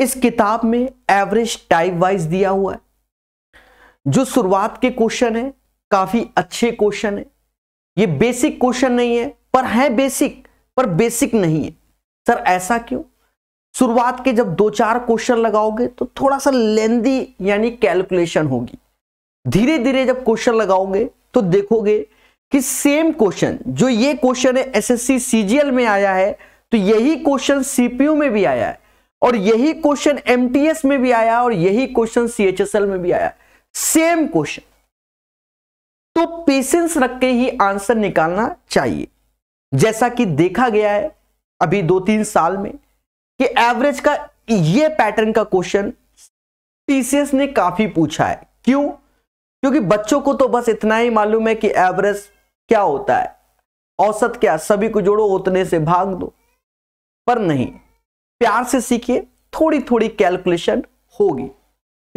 इस किताब में एवरेज टाइप वाइज दिया हुआ है जो शुरुआत के क्वेश्चन है काफी अच्छे क्वेश्चन है ये बेसिक क्वेश्चन नहीं है पर है बेसिक पर बेसिक नहीं है सर ऐसा क्यों शुरुआत के जब दो चार क्वेश्चन लगाओगे तो थोड़ा सा लेंदी यानी कैलकुलेशन होगी धीरे धीरे जब क्वेश्चन लगाओगे तो देखोगे कि सेम क्वेश्चन जो ये क्वेश्चन है एसएससी सीजीएल में आया है तो यही क्वेश्चन सीपीयू में भी आया है और यही क्वेश्चन एमटीएस में भी आया और यही क्वेश्चन सीएचएसएल में भी आया सेम क्वेश्चन तो पेशेंस रख के ही आंसर निकालना चाहिए जैसा कि देखा गया है अभी दो तीन साल में कि एवरेज का ये पैटर्न का क्वेश्चन टीसीएस ने काफी पूछा है क्यों क्योंकि बच्चों को तो बस इतना ही मालूम है कि एवरेज क्या होता है औसत क्या सभी को जोड़ो उतने से भाग दो पर नहीं प्यार से सीखिए थोड़ी थोड़ी कैलकुलेशन होगी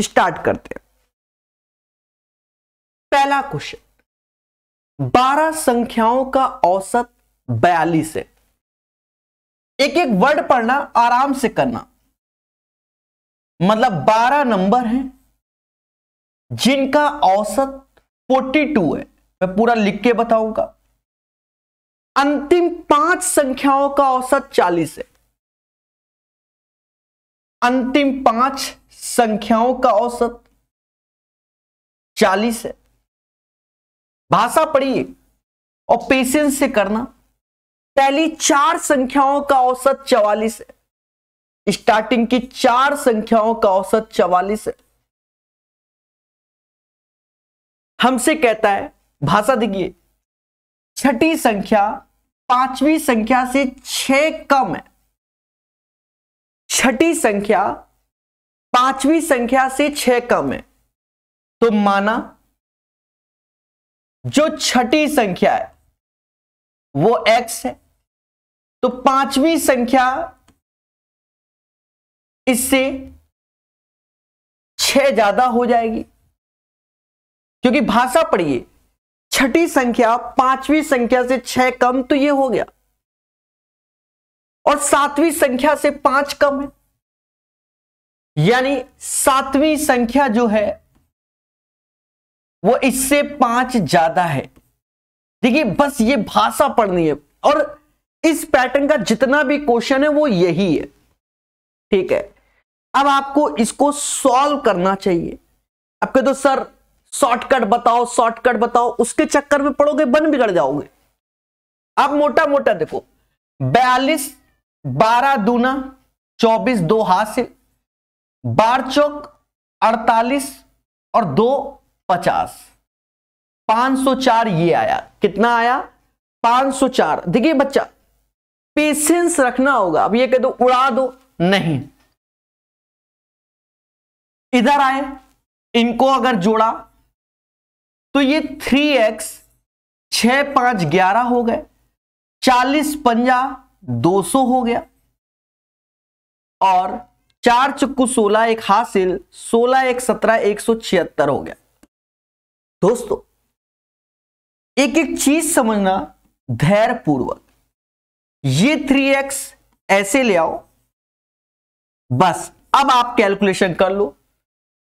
स्टार्ट करते हैं पहला क्वेश्चन बारह संख्याओं का औसत बयालीस है एक एक वर्ड पढ़ना आराम से करना मतलब बारह नंबर हैं जिनका औसत फोर्टी टू है मैं पूरा लिख के बताऊंगा अंतिम पांच संख्याओं का औसत चालीस है अंतिम पांच संख्याओं का औसत चालीस है भाषा पढ़िए और पेशेंस से करना पहली चार संख्याओं का औसत चवालीस है स्टार्टिंग की चार संख्याओं का औसत चवालीस है हमसे कहता है भाषा दिखिए छठी संख्या पांचवी संख्या से छह कम है छठी संख्या पांचवी संख्या से छह कम है तो माना जो छठी संख्या है वो x है तो पांचवी संख्या इससे छह ज्यादा हो जाएगी क्योंकि भाषा पढ़िए छठी संख्या पांचवी संख्या से छह कम तो ये हो गया और सातवीं संख्या से पांच कम है यानी सातवीं संख्या जो है वो इससे पांच ज्यादा है देखिए बस ये भाषा पढ़नी है और इस पैटर्न का जितना भी क्वेश्चन है वो यही है ठीक है अब आपको इसको सॉल्व करना चाहिए अब कह दो सर शॉर्टकट बताओ शॉर्टकट बताओ उसके चक्कर में पड़ोगे बन बिगड़ जाओगे अब मोटा मोटा देखो बयालीस बारह दूना चौबीस दो हासिल बार चौक अड़तालीस और दो पचास पांच चार ये आया कितना आया पांच चार देखिए बच्चा पेशेंस रखना होगा अब ये कह दो उड़ा दो नहीं इधर आए इनको अगर जोड़ा तो ये थ्री एक्स छ पांच ग्यारह हो गए चालीस पंजा 200 हो गया और चार चक्कू सोलह एक हासिल सोलह एक सत्रह एक सौ छिहत्तर हो गया दोस्तों एक एक चीज समझना धैर्य पूर्वक ये थ्री एक्स ऐसे ले आओ बस अब आप कैलकुलेशन कर लो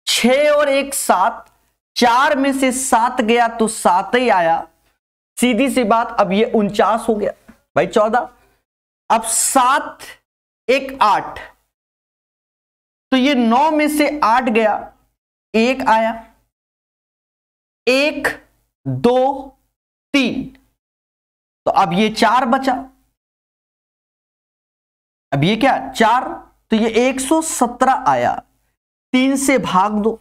छ और एक सात चार में से सात गया तो सात ही आया सीधी सी बात अब ये उनचास हो गया भाई चौदह अब सात एक आठ तो ये नौ में से आठ गया एक आया एक दो तीन तो अब ये चार बचा अब ये क्या चार तो ये एक सौ सत्रह आया तीन से भाग दो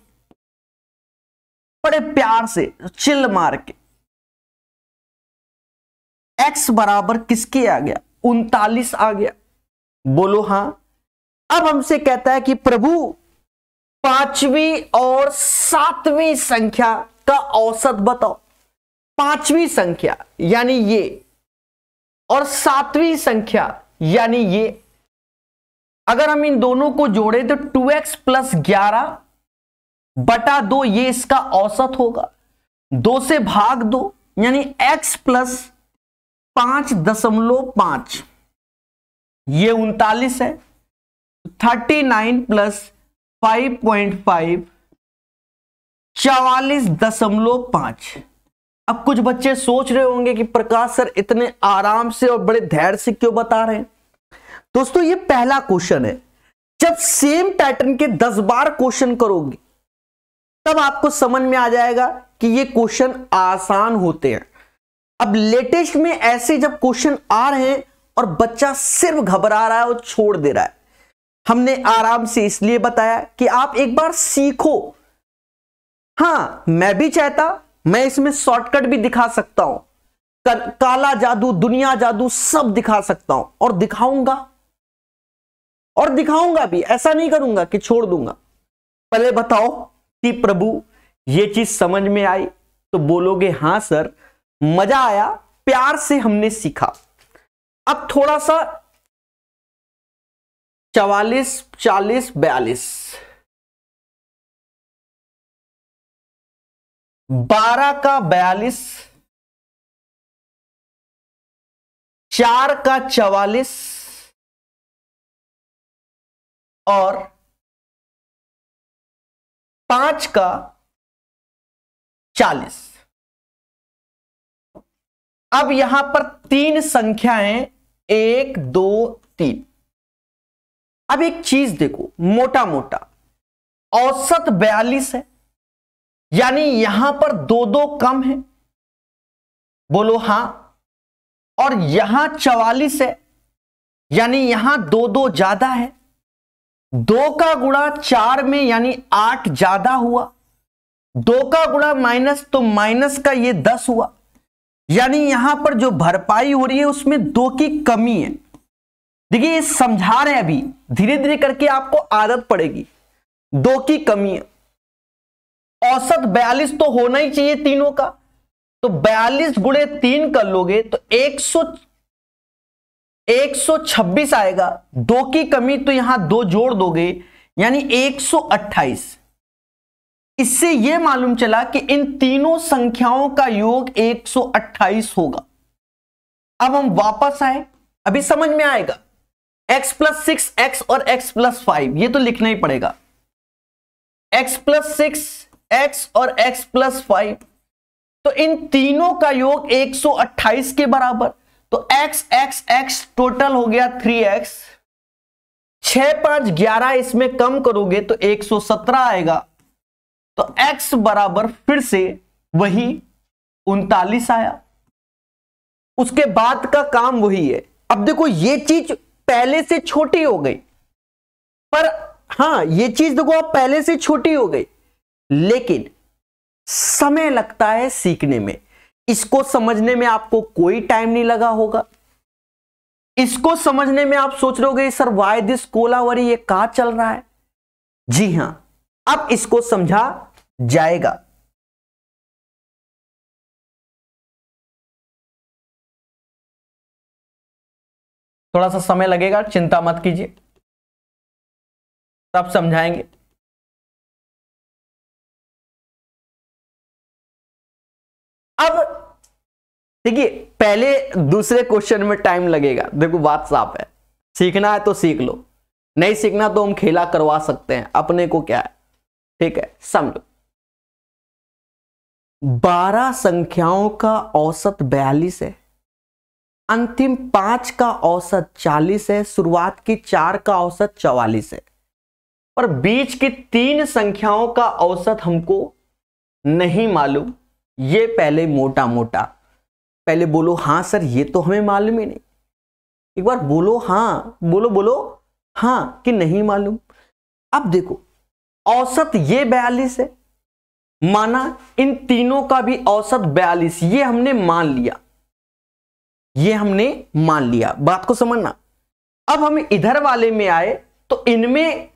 बड़े प्यार से चिल मार के एक्स बराबर किसके आ गया उनतालीस आ गया बोलो हां अब हमसे कहता है कि प्रभु पांचवी और सातवीं संख्या का औसत बताओ पांचवी संख्या यानी ये और सातवीं संख्या यानी ये अगर हम इन दोनों को जोड़े तो 2x एक्स प्लस ग्यारह बटा दो ये इसका औसत होगा दो से भाग दो यानी x प्लस पांच दशमलव पांच ये उनतालीस है thirty nine plus five point five चवालीस दशमलव पांच अब कुछ बच्चे सोच रहे होंगे कि प्रकाश सर इतने आराम से और बड़े धैर्य से क्यों बता रहे हैं दोस्तों ये पहला क्वेश्चन है जब सेम पैटर्न के दस बार क्वेश्चन करोगे तब आपको समझ में आ जाएगा कि ये क्वेश्चन आसान होते हैं अब लेटेस्ट में ऐसे जब क्वेश्चन आ रहे हैं और बच्चा सिर्फ घबरा रहा है और छोड़ दे रहा है हमने आराम से इसलिए बताया कि आप एक बार सीखो हां मैं भी चाहता मैं इसमें शॉर्टकट भी दिखा सकता हूं काला जादू दुनिया जादू सब दिखा सकता हूं और दिखाऊंगा और दिखाऊंगा भी ऐसा नहीं करूंगा कि छोड़ दूंगा पहले बताओ कि प्रभु ये चीज समझ में आई तो बोलोगे हां सर मजा आया प्यार से हमने सीखा अब थोड़ा सा चवालीस चालीस बयालीस बारह का बयालीस चार का चवालीस और पांच का चालीस अब यहां पर तीन संख्याएं एक दो तीन अब एक चीज देखो मोटा मोटा औसत बयालीस है यानी यहां पर दो दो कम है बोलो हां और यहां चवालीस है यानी यहां दो दो ज्यादा है दो का गुणा चार में यानी आठ ज्यादा हुआ दो का गुणा माइनस तो माइनस का ये दस हुआ यानी यहां पर जो भरपाई हो रही है उसमें दो की कमी है देखिए ये समझा रहे हैं अभी धीरे धीरे करके आपको आदत पड़ेगी दो की कमी है औसत बयालीस तो होना ही चाहिए तीनों का तो बयालीस गुड़े तीन कर लोगे तो एक सौ एक सौ छब्बीस आएगा दो की कमी तो यहां दो जोड़ दोगे यानी एक सौ अट्ठाईस इससे यह मालूम चला कि इन तीनों संख्याओं का योग 128 होगा अब हम वापस आए अभी समझ में आएगा x प्लस सिक्स एक्स और x प्लस फाइव ये तो लिखना ही पड़ेगा x प्लस सिक्स एक्स और x प्लस फाइव तो इन तीनों का योग 128 के बराबर तो x x x टोटल हो गया 3x छह पांच ग्यारह इसमें कम करोगे तो 117 आएगा तो x बराबर फिर से वही उनतालीस आया उसके बाद का काम वही है अब देखो ये चीज पहले से छोटी हो गई पर हां ये चीज देखो आप पहले से छोटी हो गई लेकिन समय लगता है सीखने में इसको समझने में आपको कोई टाइम नहीं लगा होगा इसको समझने में आप सोच रहे हो सर वाई दिस कोलावरी ये कहा चल रहा है जी हां अब इसको समझा जाएगा थोड़ा सा समय लगेगा चिंता मत कीजिए सब समझाएंगे अब देखिए पहले दूसरे क्वेश्चन में टाइम लगेगा देखो बात साफ है सीखना है तो सीख लो नहीं सीखना तो हम खेला करवा सकते हैं अपने को क्या है ठीक है समझो बारह संख्याओं का औसत बयालीस है अंतिम पांच का औसत चालीस है शुरुआत की चार का औसत चवालीस है और बीच की तीन संख्याओं का औसत हमको नहीं मालूम ये पहले मोटा मोटा पहले बोलो हाँ सर ये तो हमें मालूम ही नहीं एक बार बोलो हाँ बोलो बोलो हाँ कि नहीं मालूम अब देखो औसत ये बयालीस है माना इन तीनों का भी औसत बयालीस ये हमने मान लिया ये हमने मान लिया बात को समझना अब हम इधर वाले में आए तो इनमें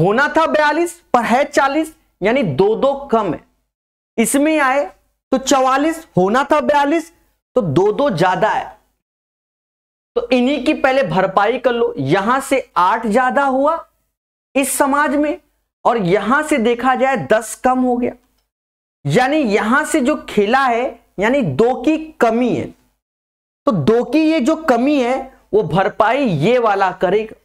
होना था बयालीस पर है चालीस यानी दो दो कम है इसमें आए तो चवालीस होना था बयालीस तो दो दो ज्यादा है तो इन्हीं की पहले भरपाई कर लो यहां से आठ ज्यादा हुआ इस समाज में और यहां से देखा जाए दस कम हो गया यानी यहां से जो खेला है यानी दो की कमी है तो दो की ये जो कमी है वो भरपाई ये वाला करेगा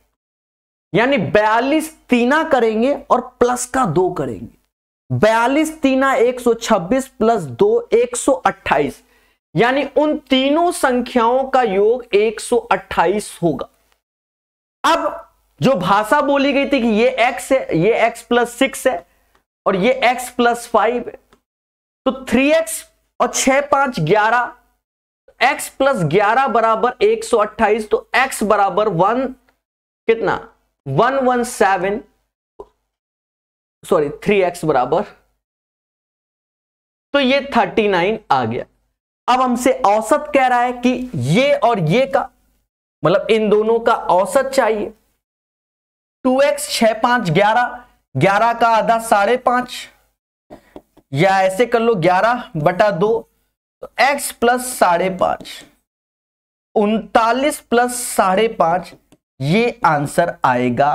यानी बयालीस तीना करेंगे और प्लस का दो करेंगे बयालीस तीना एक सौ छब्बीस प्लस दो एक सौ अट्ठाईस यानी उन तीनों संख्याओं का योग एक सौ अट्ठाईस होगा अब जो भाषा बोली गई थी कि ये x है ये x प्लस सिक्स है और ये x प्लस फाइव है तो थ्री एक्स और छह पांच ग्यारह एक्स प्लस ग्यारह बराबर एक सौ तो एक्स बराबर वन कितना one one seven sorry three x बराबर तो ये थर्टी नाइन आ गया अब हमसे औसत कह रहा है कि ये और ये का मतलब इन दोनों का औसत चाहिए टू एक्स छह पांच ग्यारह ग्यारह का आधा साढ़े पांच या ऐसे कर लो ग्यारह बटा दो तो एक्स प्लस साढ़े पांच उनतालीस प्लस साढ़े पांच ये आंसर आएगा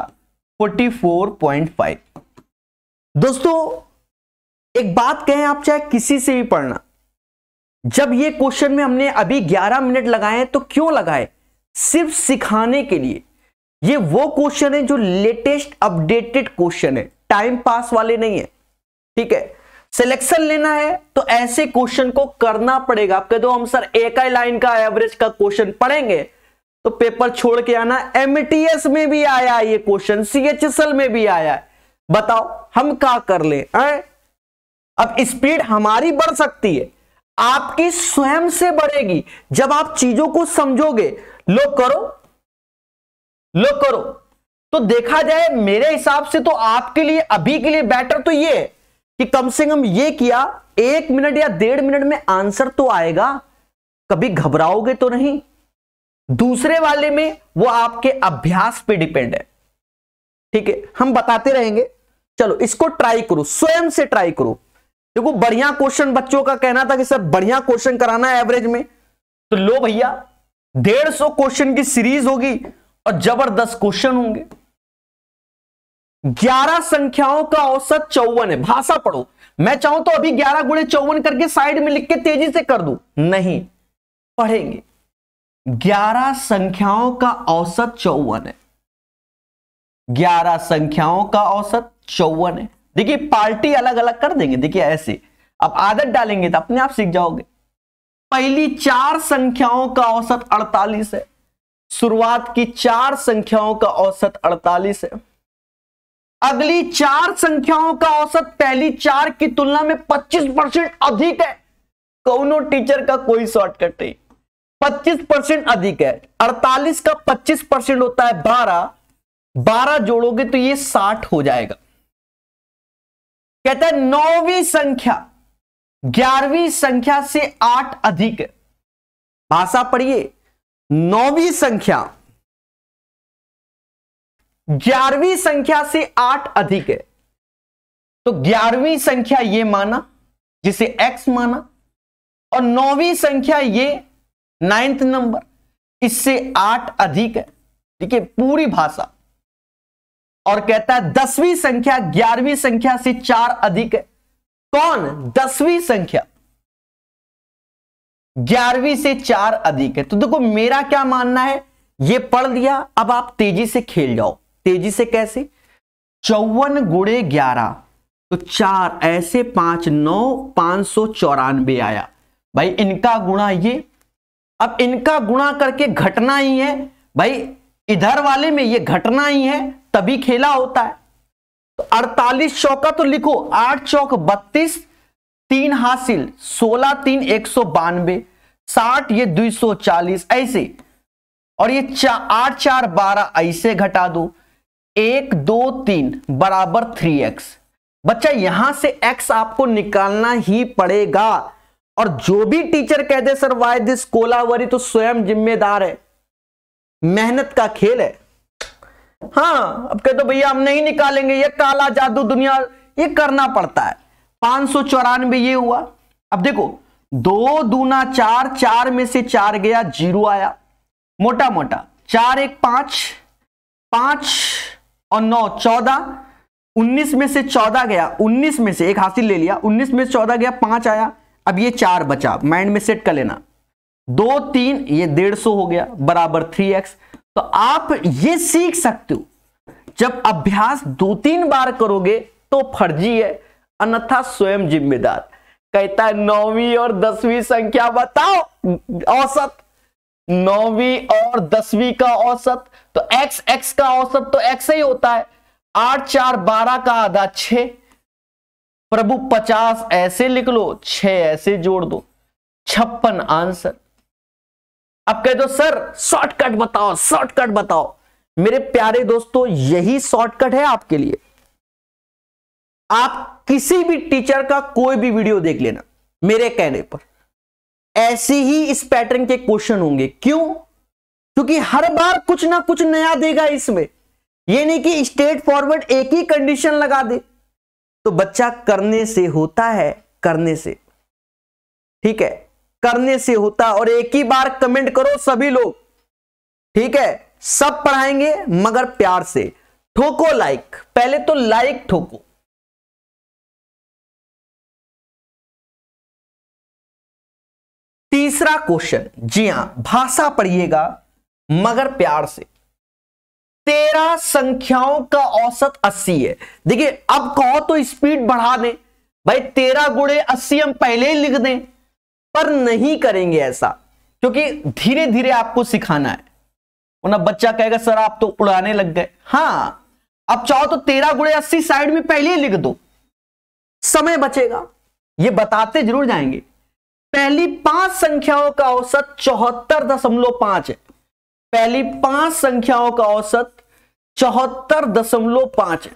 44.5 दोस्तों एक बात कहें आप चाहे किसी से भी पढ़ना जब ये क्वेश्चन में हमने अभी 11 मिनट लगाए तो क्यों लगाए सिर्फ सिखाने के लिए ये वो क्वेश्चन है जो लेटेस्ट अपडेटेड क्वेश्चन है टाइम पास वाले नहीं है ठीक है सिलेक्शन लेना है तो ऐसे क्वेश्चन को करना पड़ेगा आपके दो हम सर एक आई लाइन का एवरेज का क्वेश्चन पढ़ेंगे तो पेपर छोड़ के आना एम में भी आया ये क्वेश्चन सी में भी आया है बताओ हम क्या कर ले आए? अब स्पीड हमारी बढ़ सकती है आपकी स्वयं से बढ़ेगी जब आप चीजों को समझोगे लो करो लो करो तो देखा जाए मेरे हिसाब से तो आपके लिए अभी के लिए बेटर तो ये है कि कम से कम ये किया एक मिनट या डेढ़ मिनट में आंसर तो आएगा कभी घबराओगे तो नहीं दूसरे वाले में वो आपके अभ्यास पे डिपेंड है ठीक है हम बताते रहेंगे चलो इसको ट्राई करो स्वयं से ट्राई करो देखो बढ़िया क्वेश्चन बच्चों का कहना था कि सर बढ़िया क्वेश्चन कराना है एवरेज में तो लो भैया डेढ़ सौ क्वेश्चन की सीरीज होगी और जबरदस्त क्वेश्चन होंगे ग्यारह संख्याओं का औसत चौवन है भाषा पढ़ो मैं चाहूं तो अभी ग्यारह गुणे चौवन करके साइड में लिख के तेजी से कर दू नहीं पढ़ेंगे ग्यारह संख्याओं का औसत चौवन है ग्यारह संख्याओं का औसत चौवन है देखिए पार्टी अलग अलग कर देंगे देखिए ऐसे अब आदत डालेंगे तो अपने आप सीख जाओगे पहली चार संख्याओं का औसत 48 है शुरुआत की चार संख्याओं का औसत 48 है अगली चार संख्याओं का औसत पहली चार की तुलना में 25 परसेंट अधिक है कौनो टीचर का कोई शॉर्टकट नहीं 25 परसेंट अधिक है 48 का 25 परसेंट होता है 12 12 जोड़ोगे तो ये 60 हो जाएगा कहता है नौवीं संख्या ग्यारहवीं संख्या से आठ अधिक है भाषा पढ़िए नौवीं संख्या ग्यारहवीं संख्या से आठ अधिक है तो ग्यारहवीं संख्या ये माना जिसे एक्स माना और नौवीं संख्या ये नाइन्थ नंबर इससे आठ अधिक है ठीक है पूरी भाषा और कहता है दसवीं संख्या ग्यारहवीं संख्या से चार अधिक है कौन दसवीं संख्या ग्यारहवीं से चार अधिक है तो देखो मेरा क्या मानना है ये पढ़ दिया अब आप तेजी से खेल जाओ तेजी से कैसे चौवन गुड़े ग्यारह तो चार ऐसे पांच नौ पांच सौ चौरानवे आया भाई इनका गुणा ये अब इनका गुणा करके घटना ही है भाई इधर वाले में ये घटना ही है तभी खेला होता है तो अड़तालीस चौका तो लिखो आठ चौक बत्तीस तीन हासिल सोलह तीन एक सौ बानवे साठ ये चालीस ऐसे और ये चा, आठ चार बारह ऐसे घटा दो एक दो तीन बराबर थ्री एक्स बच्चा यहां से x आपको निकालना ही पड़ेगा और जो भी टीचर कह दे सर वाई दिस कोलावरी तो स्वयं जिम्मेदार है मेहनत का खेल है हाँ अब कह दो भैया हम नहीं निकालेंगे ये काला जादू दुनिया ये करना पड़ता है पांच सौ चौरानवे ये हुआ अब देखो दो दूना चार चार में से चार गया जीरो आया मोटा मोटा चार एक पांच पांच और नौ चौदह उन्नीस में से चौदह गया उन्नीस में से एक हासिल ले लिया उन्नीस में से चौदह गया पांच आया अब ये चार बचा माइंड में सेट कर लेना दो तीन ये डेढ़ सौ हो गया बराबर थ्री एक्स तो आप ये सीख सकते हो जब अभ्यास दो तीन बार करोगे तो फर्जी है अन्यथा स्वयं जिम्मेदार कहता है नौवीं और दसवीं संख्या बताओ औसत नौवीं और दसवीं का औसत तो एक्स एक्स का औसत तो एक्स ही होता है आठ चार बारह का आधा छ प्रभु पचास ऐसे लिख लो छ ऐसे जोड़ दो छप्पन आंसर अब कह दो सर शॉर्टकट बताओ शॉर्टकट बताओ मेरे प्यारे दोस्तों यही शॉर्टकट है आपके लिए आप किसी भी टीचर का कोई भी वीडियो देख लेना मेरे कहने पर ऐसे ही इस पैटर्न के क्वेश्चन होंगे क्यों क्योंकि हर बार कुछ ना कुछ नया देगा इसमें ये नहीं कि स्ट्रेट फॉरवर्ड एक ही कंडीशन लगा दे तो बच्चा करने से होता है करने से ठीक है करने से होता और एक ही बार कमेंट करो सभी लोग ठीक है सब पढ़ाएंगे मगर प्यार से ठोको लाइक पहले तो लाइक ठोको तीसरा क्वेश्चन जी हां भाषा पढ़िएगा मगर प्यार से तेरह संख्याओं का औसत अस्सी है देखिए अब कहो तो स्पीड बढ़ा दें भाई तेरह गुड़े अस्सी हम पहले ही लिख दें पर नहीं करेंगे ऐसा क्योंकि धीरे धीरे आपको सिखाना है ना बच्चा कहेगा सर आप तो उड़ाने लग गए हाँ अब चाहो तो तेरह गुड़े अस्सी साइड में पहले ही लिख दो समय बचेगा ये बताते जरूर जाएंगे पहली पांच संख्याओं का औसत चौहत्तर दशमलव पांच है पहली पांच संख्याओं का औसत चौहत्तर दशमलव पांच है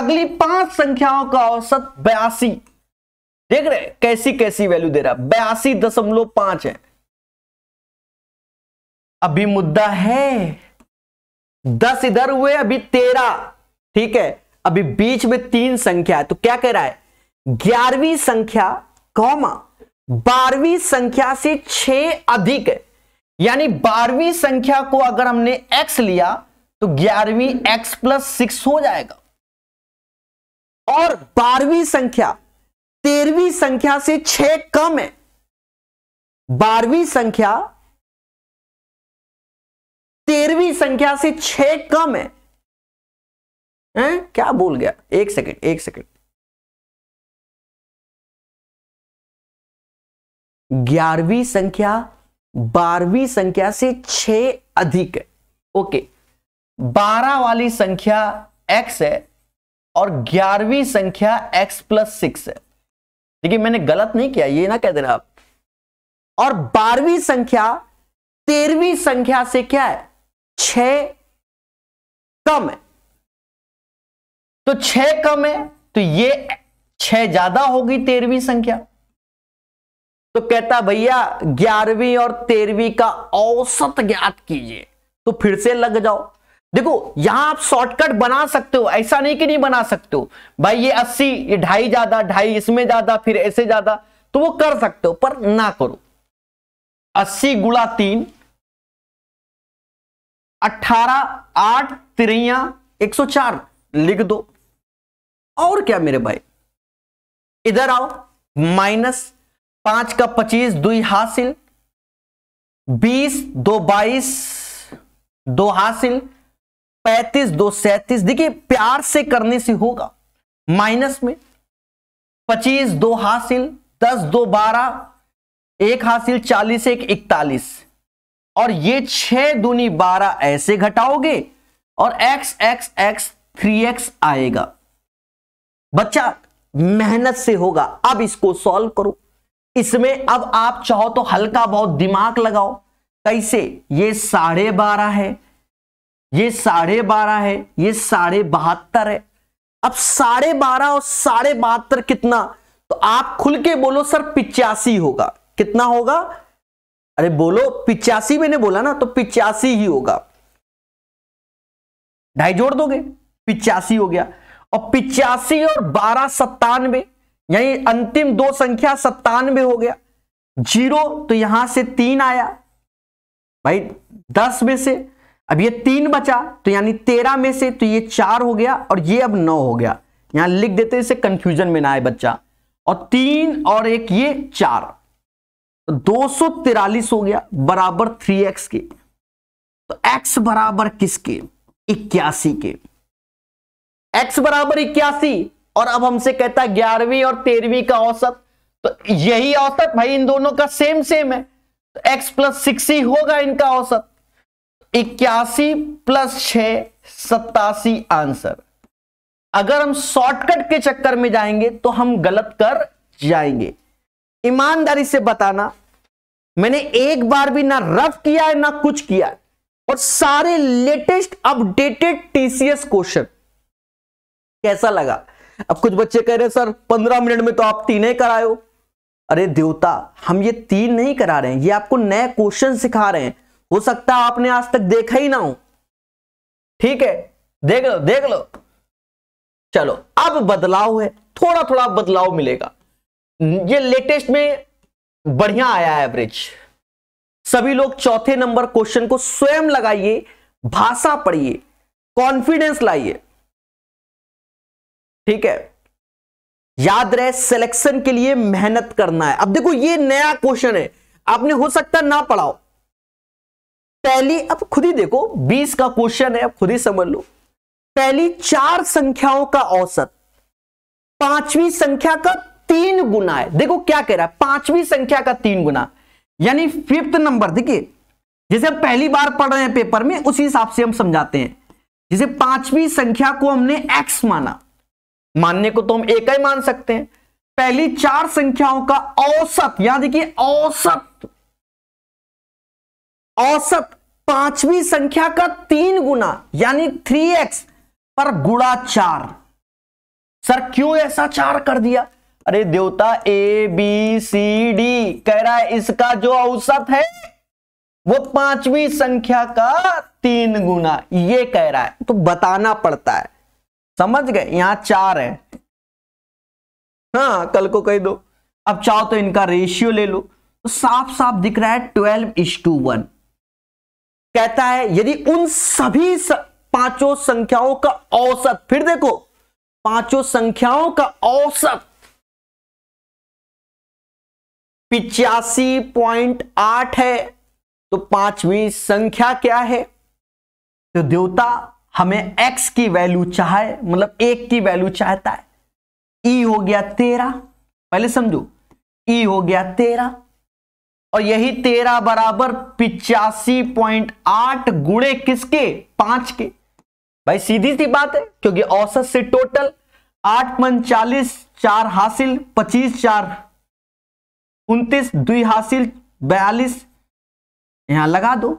अगली पांच संख्याओं का औसत बयासी देख रहे कैसी कैसी वैल्यू दे रहा बयासी दशमलव पांच है अभी मुद्दा है दस इधर हुए अभी तेरह ठीक है अभी बीच में तीन संख्या है तो क्या कह रहा है ग्यारहवीं संख्या कौमा बारहवीं संख्या से छह अधिक है यानी बारहवीं संख्या को अगर हमने एक्स लिया तो ग्यारहवीं एक्स प्लस सिक्स हो जाएगा और बारहवीं संख्या तेरहवीं संख्या से छह कम है बारहवीं संख्या तेरहवीं संख्या से छह कम है हैं? क्या बोल गया एक सेकेंड एक सेकेंड ग्यारहवीं संख्या बारहवीं संख्या से छ अधिक है ओके बारह वाली संख्या x है और ग्यारहवीं संख्या x प्लस सिक्स है देखिए मैंने गलत नहीं किया ये ना कह देना आप और बारहवीं संख्या तेरहवीं संख्या से क्या है छ कम है तो छ कम है तो ये छह ज्यादा होगी तेरहवीं संख्या तो कहता भैया ग्यारहवीं और तेरहवीं का औसत ज्ञात कीजिए तो फिर से लग जाओ देखो यहां आप शॉर्टकट बना सकते हो ऐसा नहीं कि नहीं बना सकते हो भाई ये अस्सी ये ढाई ज्यादा ढाई इसमें ज्यादा फिर ऐसे ज्यादा तो वो कर सकते हो पर ना करो अस्सी गुड़ा तीन अट्ठारह आठ त्रिया एक सौ चार लिख दो और क्या मेरे भाई इधर आओ माइनस पांच का पच्चीस दुई हासिल बीस दो बाईस दो हासिल पैंतीस दो सैतीस देखिए प्यार से करने से होगा माइनस में पच्चीस दो हासिल दस दो बारह एक हासिल चालीस एक इकतालीस और ये छह दूनी बारह ऐसे घटाओगे और x x x three x आएगा बच्चा मेहनत से होगा अब इसको सॉल्व करो इसमें अब आप चाहो तो हल्का बहुत दिमाग लगाओ कैसे ये साढ़े बारह है ये साढ़े बारह है ये साढ़े बहत्तर है अब साढ़े बारह और साढ़े बहत्तर कितना तो आप खुल के बोलो सर पिचासी होगा कितना होगा अरे बोलो पिचासी मैंने बोला ना तो पिचासी ही होगा ढाई जोड़ दोगे पिचासी हो गया और पिचासी और बारह सत्तानवे यानी अंतिम दो संख्या सत्तानवे हो गया जीरो तो यहां से तीन आया भाई दस में से अब ये तीन बचा तो यानी तेरह में से तो ये चार हो गया और ये अब नौ हो गया यहां लिख देते इसे कंफ्यूजन में ना आए बच्चा और तीन और एक ये चार तो दो हो गया बराबर थ्री एक्स के तो एक्स बराबर किसके इक्यासी के एक्स बराबर इक्यासी और अब हमसे कहता है ग्यारहवीं और तेरहवीं का औसत तो यही औसत भाई इन दोनों का सेम सेम है तो एक्स प्लस सिक्स ही होगा इनका औसत इक्यासी प्लस छ सत्तासी आंसर अगर हम शॉर्टकट के चक्कर में जाएंगे तो हम गलत कर जाएंगे ईमानदारी से बताना मैंने एक बार भी ना रफ किया है ना कुछ किया है और सारे लेटेस्ट अपडेटेड टीसीएस क्वेश्चन कैसा लगा अब कुछ बच्चे कह रहे हैं सर पंद्रह मिनट में तो आप तीन ही करायो अरे देवता हम ये तीन नहीं करा रहे हैं ये आपको नए क्वेश्चन सिखा रहे हैं हो सकता है आपने आज तक देखा ही ना हो ठीक है देख लो देख लो चलो अब बदलाव है थोड़ा थोड़ा बदलाव मिलेगा ये लेटेस्ट में बढ़िया आया है एवरेज सभी लोग चौथे नंबर क्वेश्चन को स्वयं लगाइए भाषा पढ़िए कॉन्फिडेंस लाइए ठीक है याद रहे सिलेक्शन के लिए मेहनत करना है अब देखो ये नया क्वेश्चन है आपने हो सकता ना पढ़ाओ पहली अब खुद ही देखो बीस का क्वेश्चन है अब खुद ही समझ लो पहली चार संख्याओं का औसत पांचवी संख्या का तीन गुना है देखो क्या कह रहा है पांचवी संख्या का तीन गुना यानी फिफ्थ नंबर देखिए जैसे हम पहली बार पढ़ रहे हैं पेपर में उसी हिसाब से हम समझाते हैं जैसे पांचवी संख्या को हमने एक्स माना मानने को तो हम एक ही मान सकते हैं पहली चार संख्याओं का औसत यहां देखिए औसत औसत पांचवी संख्या का तीन गुना यानी थ्री एक्स पर गुणा चार सर क्यों ऐसा चार कर दिया अरे देवता ए बी सी डी कह रहा है इसका जो औसत है वो पांचवी संख्या का तीन गुना ये कह रहा है तो बताना पड़ता है समझ गए यहां चार है हाँ कल को कह दो अब चाहो तो इनका रेशियो ले लो तो साफ साफ दिख रहा है ट्वेल्व इज टू वन कहता है यदि उन सभी स... पांचों संख्याओं का औसत फिर देखो पांचों संख्याओं का औसत पिचासी पॉइंट आठ है तो पांचवी संख्या क्या है तो देवता हमें x की वैल्यू चाहे मतलब एक की वैल्यू चाहता है e हो गया तेरह पहले समझो e हो गया तेरह और यही तेरह बराबर पिचासी पॉइंट आठ गुणे किसके पांच के भाई सीधी सी बात है क्योंकि औसत से टोटल आठ पन चालीस चार हासिल पच्चीस चार उन्तीस दुई हासिल बयालीस यहां लगा दो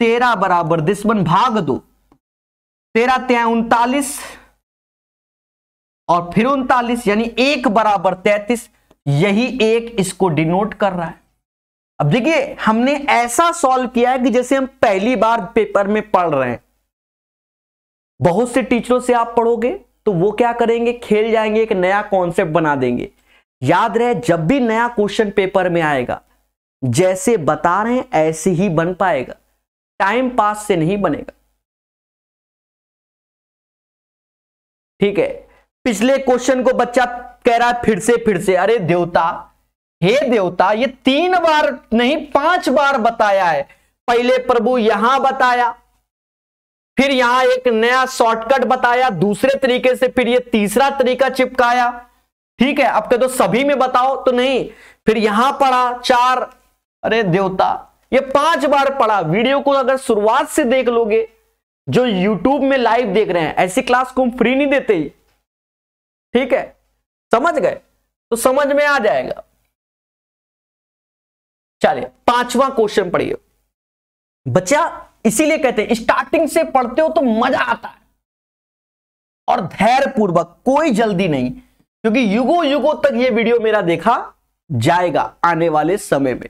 तेरह बराबर दिसमन भाग दो तेरह तेरह उनतालीस और फिर उनतालीस यानी एक बराबर तैतीस यही एक इसको डिनोट कर रहा है अब देखिए हमने ऐसा सॉल्व किया है कि जैसे हम पहली बार पेपर में पढ़ रहे हैं बहुत से टीचरों से आप पढ़ोगे तो वो क्या करेंगे खेल जाएंगे एक नया कॉन्सेप्ट बना देंगे याद रहे जब भी नया क्वेश्चन पेपर में आएगा जैसे बता रहे हैं ऐसे ही बन पाएगा टाइम पास से नहीं बनेगा ठीक है पिछले क्वेश्चन को बच्चा कह रहा है फिर से फिर से अरे देवता हे देवता ये तीन बार नहीं पांच बार बताया है पहले प्रभु यहां बताया फिर यहां एक नया शॉर्टकट बताया दूसरे तरीके से फिर ये तीसरा तरीका चिपकाया ठीक है अब कह दो सभी में बताओ तो नहीं फिर यहां पढ़ा चार अरे देवता ये पांच बार पढ़ा वीडियो को अगर शुरुआत से देख लोगे जो यूट्यूब में लाइव देख रहे हैं ऐसी क्लास को हम फ्री नहीं देते ठीक है समझ गए तो समझ में आ जाएगा चलिए पांचवा क्वेश्चन पढ़िए बच्चा इसीलिए कहते हैं स्टार्टिंग से पढ़ते हो तो मजा आता है और धैर्य पूर्वक कोई जल्दी नहीं क्योंकि युगो युगो तक यह वीडियो मेरा देखा जाएगा आने वाले समय में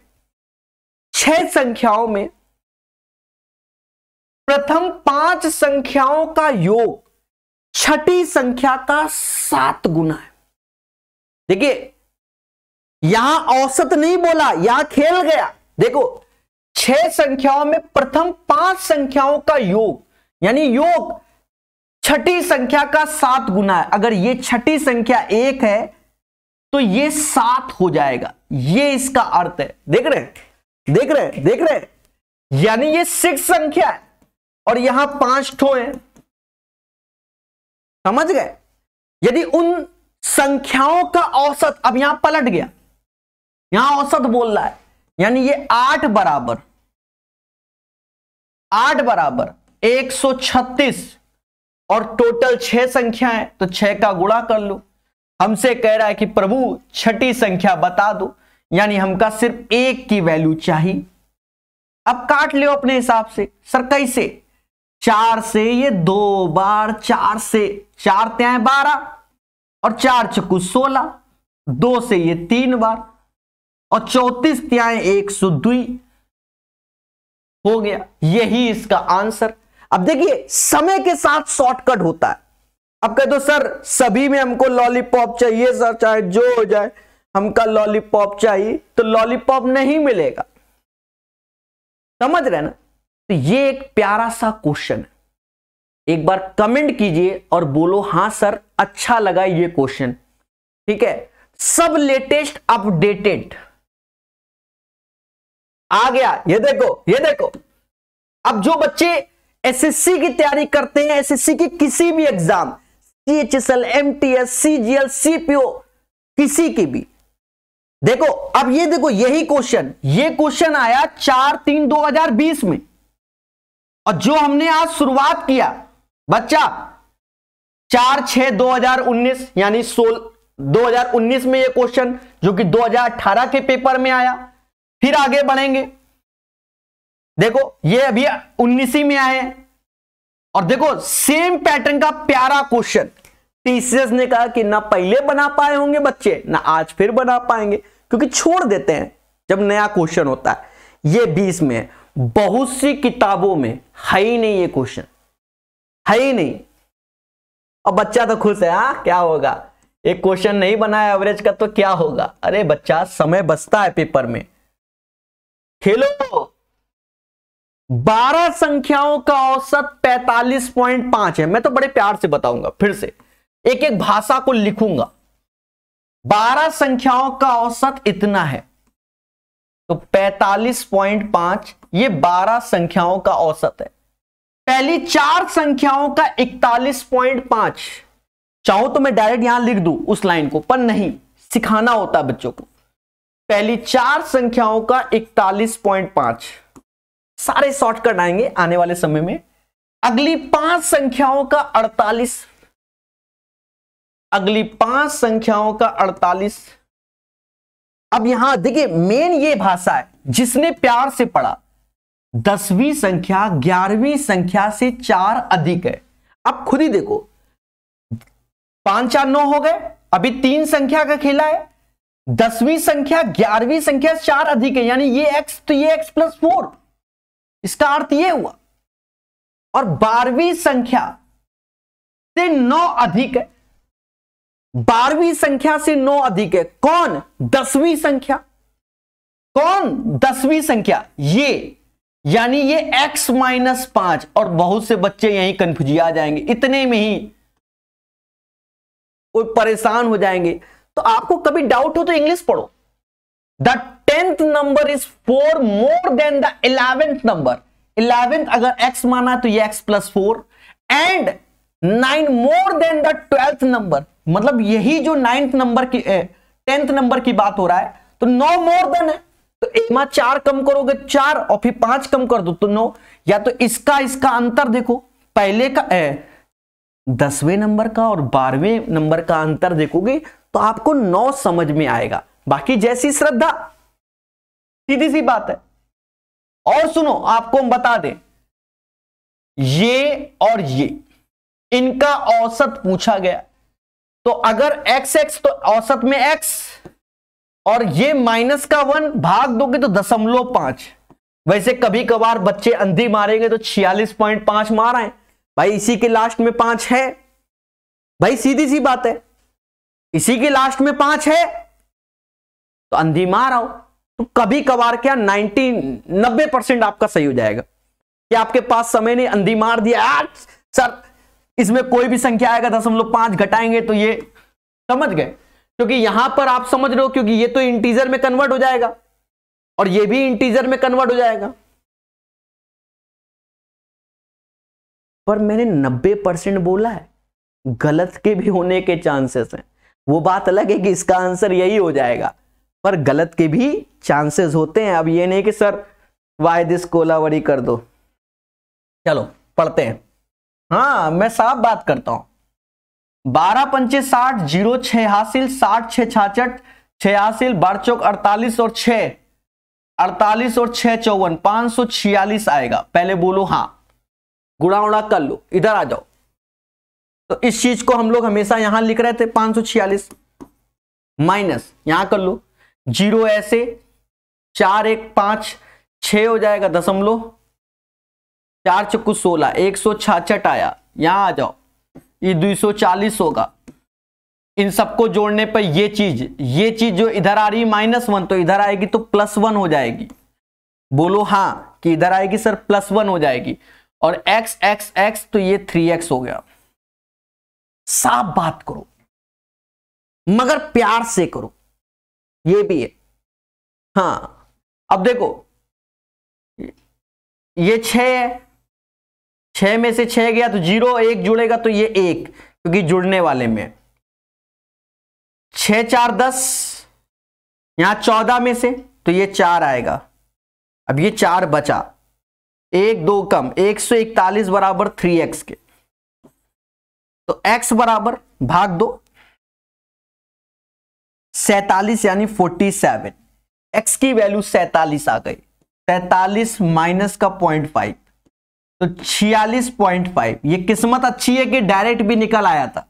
छह संख्याओं में प्रथम पांच संख्याओं का योग छठी संख्या का सात गुना है देखिए यहां औसत नहीं बोला यहां खेल गया देखो छह संख्याओं में प्रथम पांच संख्याओं का योग यानी योग छठी संख्या का सात गुना है अगर ये छठी संख्या एक है तो ये सात हो जाएगा ये इसका अर्थ है देख रहे हैं देख रहे हैं देख रहे हैं यानी ये सिक्स संख्या है और यहां पांच ठो है समझ गए यदि उन संख्याओं का औसत अब यहां पलट गया यहां औसत बोल रहा है यानी ये आठ बराबर आठ बराबर एक सौ छत्तीस और टोटल छह संख्या है तो छह का गुणा कर लो हमसे कह रहा है कि प्रभु छठी संख्या बता दो यानी हमका सिर्फ एक की वैल्यू चाहिए अब काट लो अपने हिसाब से सर कैसे चार से ये दो बार चार से चार त्याय बारह और चार चक्कू सोलह दो से ये तीन बार और चौतीस त्याय एक सौ दुई हो गया यही इसका आंसर अब देखिए समय के साथ शॉर्टकट होता है अब कह दो सर सभी में हमको लॉलीपॉप चाहिए सर चाहे जो हो जाए हमका लॉलीपॉप चाहिए तो लॉलीपॉप नहीं मिलेगा समझ रहे ना तो ये एक प्यारा सा क्वेश्चन है एक बार कमेंट कीजिए और बोलो हां सर अच्छा लगा ये क्वेश्चन ठीक है सब लेटेस्ट अपडेटेड आ गया ये देखो ये देखो अब जो बच्चे एसएससी की तैयारी करते हैं एसएससी की किसी भी exam CHSL MTS CGL M T S CPO किसी की भी देखो अब ये देखो यही क्वेश्चन ये क्वेश्चन आया चार तीन दो हजार बीस में और जो हमने आज शुरुआत किया बच्चा चार छह 2019 यानी सोलह 2019 में ये क्वेश्चन जो कि 2018 के पेपर में आया फिर आगे बढ़ेंगे देखो ये अभी उन्नीस में आए और देखो सेम पैटर्न का प्यारा क्वेश्चन टीसीएस ने कहा कि ना पहले बना पाए होंगे बच्चे ना आज फिर बना पाएंगे क्योंकि छोड़ देते हैं जब नया क्वेश्चन होता है ये बीस में है बहुत सी किताबों में है ही नहीं ये क्वेश्चन है ही नहीं अब बच्चा तो खुश है हाँ क्या होगा एक क्वेश्चन नहीं बना है एवरेज का तो क्या होगा अरे बच्चा समय बचता है पेपर में खेलो बारह संख्याओं का औसत पैतालीस पॉइंट पांच है मैं तो बड़े प्यार से बताऊंगा फिर से एक एक भाषा को लिखूंगा बारह संख्याओं का औसत इतना है तो पैतालीस पॉइंट पांच ये 12 संख्याओं का औसत है पहली चार संख्याओं का 41.5 चाहो तो मैं डायरेक्ट यहां लिख दू उस लाइन को पर नहीं सिखाना होता बच्चों को पहली चार संख्याओं का 41.5 सारे शॉर्टकट आएंगे आने वाले समय में अगली पांच संख्याओं का 48 अगली पांच संख्याओं का 48 अब यहां देखिए मेन ये भाषा है जिसने प्यार से पढ़ा दसवीं संख्या ग्यारहवीं संख्या से चार अधिक है आप खुद ही देखो पांच चार नौ हो गए अभी तीन संख्या का खेला है दसवीं संख्या ग्यारहवीं संख्या चार अधिक है यानी ये एक्स तो ये एक्स प्लस फोर इसका अर्थ ये हुआ और बारहवीं संख्या से नौ अधिक है बारहवीं संख्या से नौ अधिक है कौन दसवीं संख्या कौन दसवीं संख्या ये यानी ये x माइनस पांच और बहुत से बच्चे यही कंफ्यूजिया जाएंगे इतने में ही वो परेशान हो जाएंगे तो आपको कभी डाउट हो तो इंग्लिश पढ़ो the tenth number is four more than the eleventh number eleventh अगर x माना तो ये x plus four and nine more than the twelfth number मतलब यही जो नाइन्थ नंबर की टेंथ eh, नंबर की बात हो रहा है तो नो मोर देन है तो एमा चार कम करोगे चार और फिर पांच कम कर दो तो नो या तो इसका इसका अंतर देखो पहले का दसवें नंबर का और बारहवें नंबर का अंतर देखोगे तो आपको नौ समझ में आएगा बाकी जैसी श्रद्धा सीधी सी बात है और सुनो आपको हम बता दें ये और ये इनका औसत पूछा गया तो अगर एक्स एक्स तो औसत में एक्स और ये माइनस का वन भाग दोगे तो दशमलव पांच वैसे कभी कभार बच्चे अंधी मारेंगे तो छियालीस पॉइंट पांच मारा है भाई इसी के लास्ट में पांच है भाई सीधी सी बात है इसी के लास्ट में पांच है तो अंधी मार आओ तो कभी कभार क्या नाइनटी नब्बे परसेंट आपका सही हो जाएगा कि आपके पास समय ने अंधी मार दिया आज सर इसमें कोई भी संख्या आएगा दशमलव पांच घटाएंगे तो ये समझ गए क्योंकि यहां पर आप समझ रहे हो क्योंकि ये तो इंटीजर में कन्वर्ट हो जाएगा और ये भी इंटीजर में कन्वर्ट हो जाएगा पर मैंने 90 परसेंट बोला है गलत के भी होने के चांसेस हैं वो बात अलग है कि इसका आंसर यही हो जाएगा पर गलत के भी चांसेस होते हैं अब ये नहीं कि सर वाई दिस कोलावरी कर दो चलो पढ़ते हैं हाँ मैं साफ बात करता हूं बारह पंचे साठ जीरो छह हासिल साठ छह छाछठ छह हासिल बारह चौक अड़तालीस और छह अड़तालीस और छह चौवन पांच सौ छियालीस आएगा पहले बोलो हाँ गुणा उड़ा कर लो इधर आ जाओ तो इस चीज को हम लोग हमेशा यहां लिख रहे थे पांच सौ छियालीस माइनस यहां कर लो जीरो ऐसे चार एक पांच छ हो जाएगा दशमलव चार चक्कू सोलह एक सौ छाछठ आया यहां आ जाओ ये 240 होगा इन सबको जोड़ने पर ये चीज ये चीज जो इधर आ रही माइनस वन तो इधर आएगी तो प्लस वन हो जाएगी बोलो हाँ कि इधर आएगी सर प्लस वन हो जाएगी और एक्स एक्स एक्स तो ये थ्री एक्स हो गया साफ बात करो मगर प्यार से करो ये भी है हाँ अब देखो ये छ है छह में से छह गया तो जीरो एक जुड़ेगा तो ये एक क्योंकि जुड़ने वाले में छह चार दस यहां चौदह में से तो ये चार आएगा अब ये चार बचा एक दो कम एक सौ इकतालीस बराबर थ्री एक्स के तो एक्स बराबर भाग दो सैतालीस यानी फोर्टी सेवन एक्स की वैल्यू सैतालीस आ गई सैतालीस माइनस का पॉइंट फाइव तो 46.5 ये किस्मत अच्छी है कि डायरेक्ट भी निकल आया था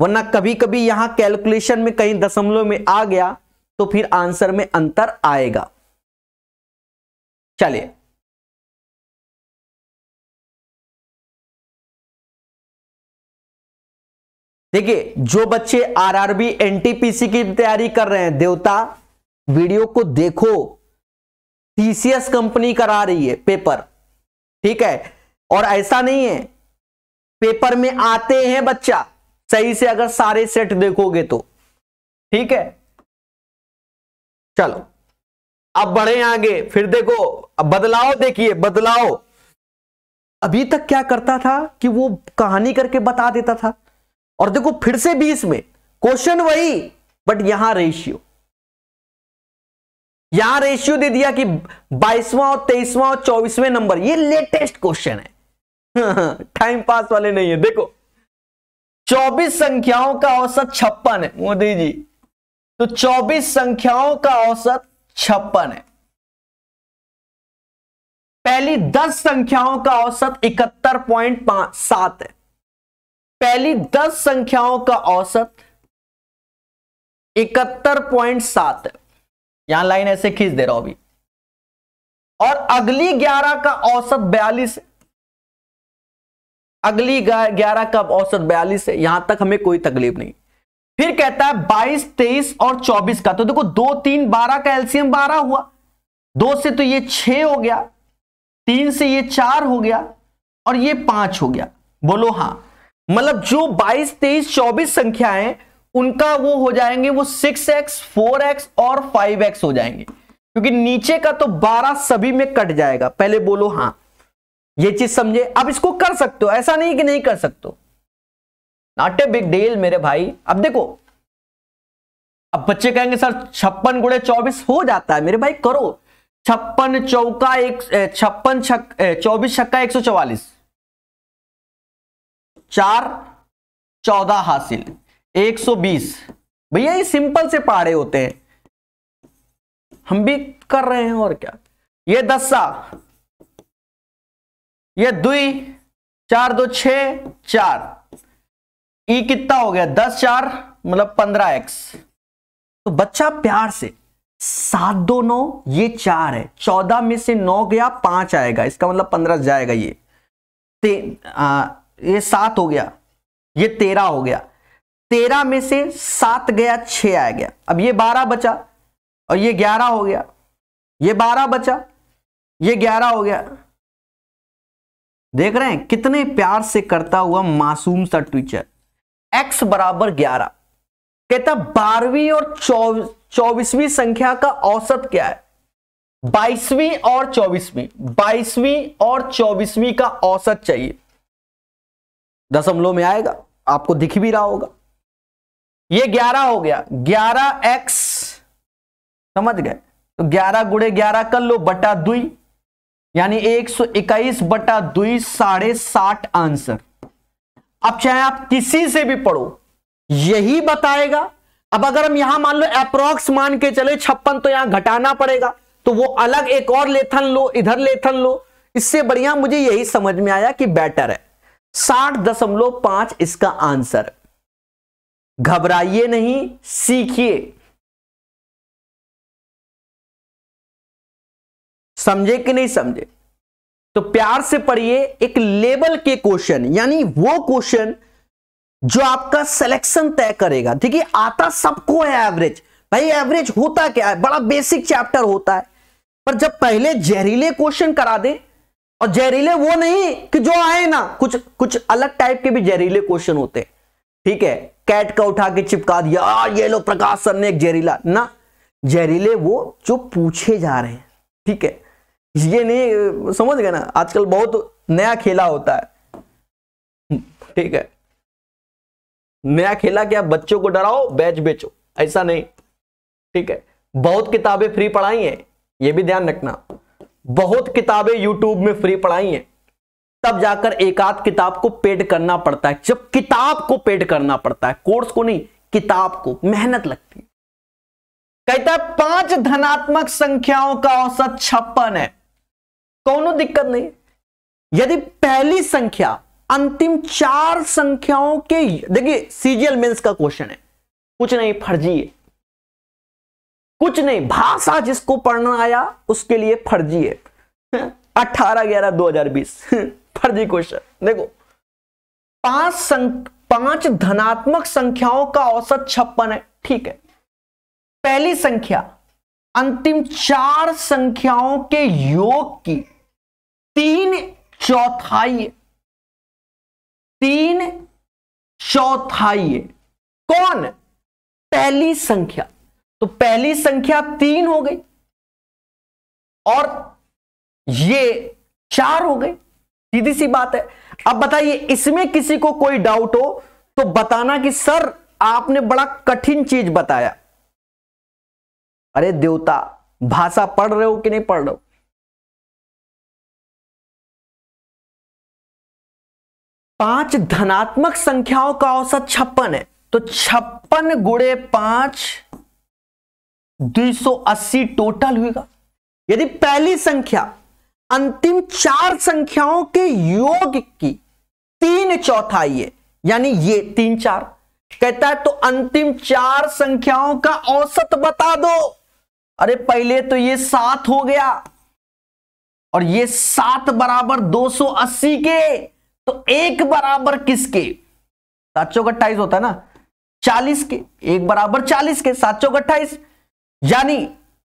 वरना कभी कभी यहां कैलकुलेशन में कहीं दशमलव में आ गया तो फिर आंसर में अंतर आएगा चलिए देखिए जो बच्चे आरआरबी एनटीपीसी की तैयारी कर रहे हैं देवता वीडियो को देखो टीसीएस कंपनी करा रही है पेपर ठीक है और ऐसा नहीं है पेपर में आते हैं बच्चा सही से अगर सारे सेट देखोगे तो ठीक है चलो अब बढ़े आगे फिर देखो अब बदलाव देखिए बदलाव अभी तक क्या करता था कि वो कहानी करके बता देता था और देखो फिर से बीस में क्वेश्चन वही बट यहां रेशियो यहां रेशियो दे दिया कि बाईसवां और तेईसवां और चौबीसवें नंबर ये लेटेस्ट क्वेश्चन है टाइम पास वाले नहीं है देखो चौबीस संख्याओं का औसत छप्पन है मोदी जी तो चौबीस संख्याओं का औसत छप्पन है पहली दस संख्याओं का औसत इकहत्तर पॉइंट पांच सात है पहली दस संख्याओं का औसत इकहत्तर पॉइंट सात है यहां लाइन ऐसे खींच दे रहा हूं अभी और अगली ग्यारह का औसत बयालीस अगली ग्यारह का औसत बयालीस है यहां तक हमें कोई तकलीफ नहीं फिर कहता है बाईस तेईस और चौबीस का तो देखो दो तीन बारह का एलसीएम बारह हुआ दो से तो ये छह हो गया तीन से ये चार हो गया और ये पांच हो गया बोलो हां मतलब जो बाईस तेईस चौबीस संख्याएं उनका वो हो जाएंगे वो सिक्स एक्स फोर एक्स और फाइव एक्स हो जाएंगे क्योंकि नीचे का तो बारह सभी में कट जाएगा पहले बोलो हां ये चीज समझे अब इसको कर सकते हो ऐसा नहीं कि नहीं कर सकते नॉट ए बिग डील मेरे भाई अब देखो अब बच्चे कहेंगे सर छप्पन गुड़े चौबीस हो जाता है मेरे भाई करो छप्पन चौका एक छप्पन छक चौबीस छक्का एक सौ चौवालीस चार चौदह हासिल 120 भैया ये सिंपल से पारे होते हैं हम भी कर रहे हैं और क्या ये दस्सा ये दुई चार दो छ चार ई कितना हो गया दस चार मतलब पंद्रह एक्स तो बच्चा प्यार से सात दो नौ ये चार है चौदह में से नौ गया पांच आएगा इसका मतलब पंद्रह जाएगा ये ते, आ, ये सात हो गया ये तेरह हो गया तेरह में से सात गया छ आ गया अब ये बारह बचा और ये ग्यारह हो गया ये बारह बचा ये ग्यारह हो गया देख रहे हैं कितने प्यार से करता हुआ मासूम सा ट्विचर एक्स बराबर ग्यारह कहता बारहवीं और चौबीसवीं संख्या का औसत क्या है बाईसवीं और चौबीसवीं बाईसवीं और चौबीसवीं का औसत चाहिए दशमलव में आएगा आपको दिख भी रहा होगा ये ग्यारह हो गया ग्यारह एक्स समझ गए तो ग्यारह गुड़े ग्यारह कर लो बटा दुई यानी एक सौ इक्कीस बटा दुई साढ़े साठ आंसर अब चाहे आप किसी से भी पढ़ो यही बताएगा अब अगर हम यहां मान लो अप्रोक्स मान के चले छप्पन तो यहां घटाना पड़ेगा तो वो अलग एक और लेथन लो इधर लेथन लो इससे बढ़िया मुझे यही समझ में आया कि बेटर है साठ दशमलव पांच इसका आंसर है घबराइए नहीं सीखिए समझे कि नहीं समझे तो प्यार से पढ़िए एक लेवल के क्वेश्चन यानी वो क्वेश्चन जो आपका सिलेक्शन तय करेगा ठीक है आता सबको है एवरेज भाई एवरेज होता क्या है बड़ा बेसिक चैप्टर होता है पर जब पहले जहरीले क्वेश्चन करा दे और जहरीले वो नहीं कि जो आए ना कुछ कुछ अलग टाइप के भी जहरीले क्वेश्चन होते हैं ठीक है कैट का उठा के चिपका दिया यार ये लो प्रकाश सर ने एक जहरीला ना जहरीले वो जो पूछे जा रहे हैं ठीक है ये नहीं समझ गए ना आजकल बहुत नया खेला होता है ठीक है नया खेला क्या बच्चों को डराओ बैच बेचो ऐसा नहीं ठीक है बहुत किताबें फ्री पढ़ाई हैं ये भी ध्यान रखना बहुत किताबें यूट्यूब में फ्री पढ़ाई हैं तब जाकर एकाध किताब को पेड करना पड़ता है जब किताब को पेड करना पड़ता है कोर्स को नहीं किताब को मेहनत लगती है कहता है पांच धनात्मक संख्याओं का औसत छप्पन है कोनो दिक्कत नहीं यदि पहली संख्या अंतिम चार संख्याओं के देखिए सीजीएल मेंस का क्वेश्चन है कुछ नहीं फर्जी है कुछ नहीं भाषा जिसको पढ़ना आया उसके लिए फर्जी है अठारह ग्यारह दो हजार बीस फर्जी क्वेश्चन देखो पांच पांच धनात्मक संख्याओं का औसत छप्पन है ठीक है पहली संख्या अंतिम चार संख्याओं के योग की तीन चौथाई तीन चौथाई कौन पहली संख्या तो पहली संख्या तीन हो गई और ये चार हो गई सीधी सी बात है अब बताइए इसमें किसी को कोई डाउट हो तो बताना कि सर आपने बड़ा कठिन चीज बताया अरे देवता भाषा पढ़ रहे हो कि नहीं पढ़ रहे हो पांच धनात्मक संख्याओं का औसत छप्पन है तो छप्पन गुड़े पांच अस्सी टोटल हुएगा यदि पहली संख्या अंतिम चार संख्याओं के योग की तीन चौथाई है यानी ये तीन चार कहता है तो अंतिम चार संख्याओं का औसत बता दो अरे पहले तो ये सात हो गया और ये सात बराबर 280 के तो एक बराबर किसके सात सौ अट्ठाईस होता है ना चालीस के एक बराबर चालीस के सात सौ अट्ठाईस यानी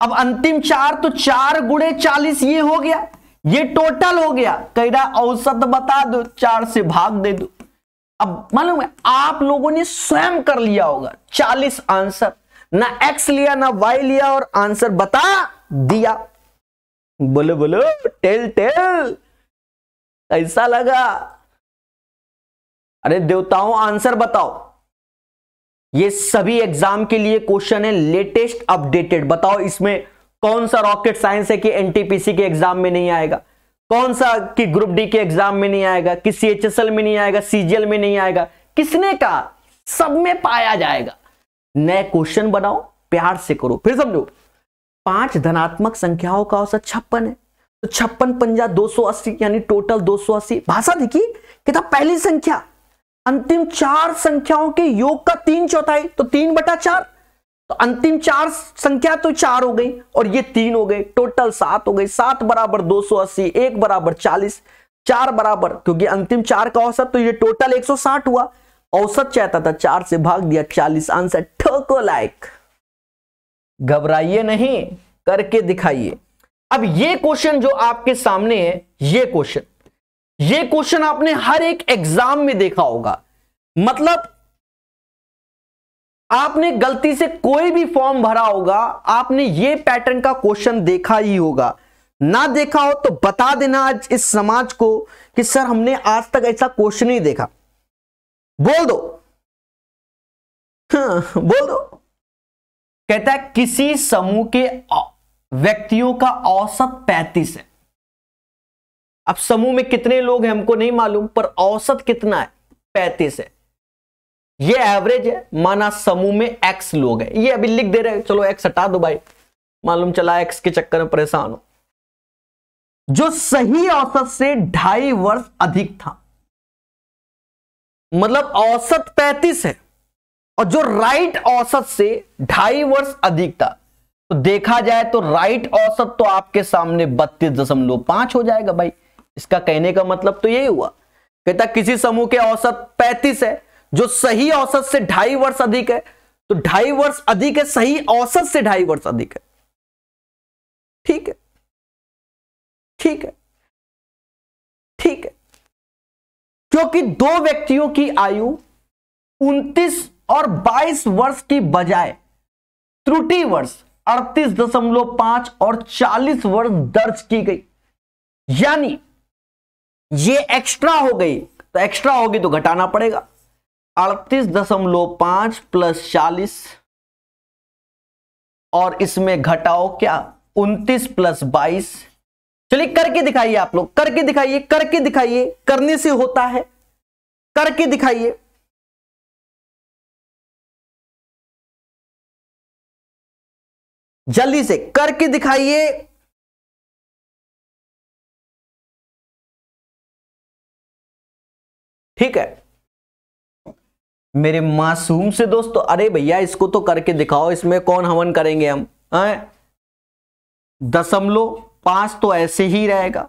अब अंतिम चार तो चार गुड़े चालीस ये हो गया ये टोटल हो गया कह रहा औसत बता दो चार से भाग दे दो अब मालूम है आप लोगों ने स्वयं कर लिया होगा चालीस आंसर ना एक्स लिया ना वाई लिया और आंसर बता दिया बोलो बोलो टेल टेल कैसा लगा अरे देवताओं आंसर बताओ ये सभी एग्जाम के लिए क्वेश्चन है लेटेस्ट अपडेटेड बताओ इसमें कौन सा रॉकेट साइंस है कि एनटीपीसी के एग्जाम में नहीं आएगा कौन सा कि ग्रुप डी के एग्जाम में नहीं आएगा कि सीएचएसएल में नहीं आएगा सीजीएल में नहीं आएगा किसने कहा सब में पाया जाएगा नए क्वेश्चन बनाओ प्यार से करो फिर समझो पांच धनात्मक संख्याओं का औसत छप्पन है तो छप्पन पंजा अस्सी यानी टोटल अस्सी भाषा देखिए कितना पहली संख्या अंतिम चार संख्याओं के योग का तीन चौथाई तो तीन बटा चार तो अंतिम चार संख्या तो चार हो गई और ये तीन हो गए टोटल सात हो गई सात बराबर दो सौ अस्सी एक बराबर चालीस चार बराबर क्योंकि अंतिम चार का औसत तो ये टोटल एक सौ साठ हुआ औसत चाहता था चार से भाग दिया चालीस आंसर ठोको लाइक घबराइए नहीं करके दिखाइए अब ये क्वेश्चन जो आपके सामने है ये क्वेश्चन ये क्वेश्चन आपने हर एक एग्जाम में देखा होगा मतलब आपने गलती से कोई भी फॉर्म भरा होगा आपने ये पैटर्न का क्वेश्चन देखा ही होगा ना देखा हो तो बता देना आज इस समाज को कि सर हमने आज तक ऐसा क्वेश्चन ही देखा बोल दो हाँ, बोल दो कहता है किसी समूह के व्यक्तियों का औसत पैंतीस है अब समूह में कितने लोग हैं हमको नहीं मालूम पर औसत कितना है पैंतीस है ये एवरेज है माना समूह में एक्स लोग है ये अभी लिख दे रहे चलो एक्स हटा दो भाई मालूम चला एक्स के चक्कर में परेशान हो जो सही औसत से ढाई वर्ष अधिक था मतलब औसत पैंतीस है और जो राइट औसत से ढाई वर्ष अधिक था तो देखा जाए तो राइट औसत तो आपके सामने बत्तीस दशमलव पांच हो जाएगा भाई इसका कहने का मतलब तो यही हुआ कहता किसी समूह के औसत पैंतीस है जो सही औसत से ढाई वर्ष अधिक है तो ढाई वर्ष अधिक है सही औसत से ढाई वर्ष अधिक है ठीक है ठीक है ठीक है क्योंकि दो व्यक्तियों की आयु 29 और 22 वर्ष की बजाय त्रुटि वर्ष पांच और 40 वर्ष दर्ज की गई यानी ये एक्स्ट्रा हो गई तो एक्स्ट्रा होगी तो घटाना पड़ेगा अड़तीस दशमलव पांच प्लस चालीस और इसमें घटाओ क्या उन्तीस प्लस बाईस चलिए करके दिखाइए आप लोग करके दिखाइए करके दिखाइए करने से होता है करके दिखाइए जल्दी से करके दिखाइए ठीक है मेरे मासूम से दोस्तों तो अरे भैया इसको तो करके दिखाओ इसमें कौन हवन करेंगे हम हैं दशमलव पांच तो ऐसे ही रहेगा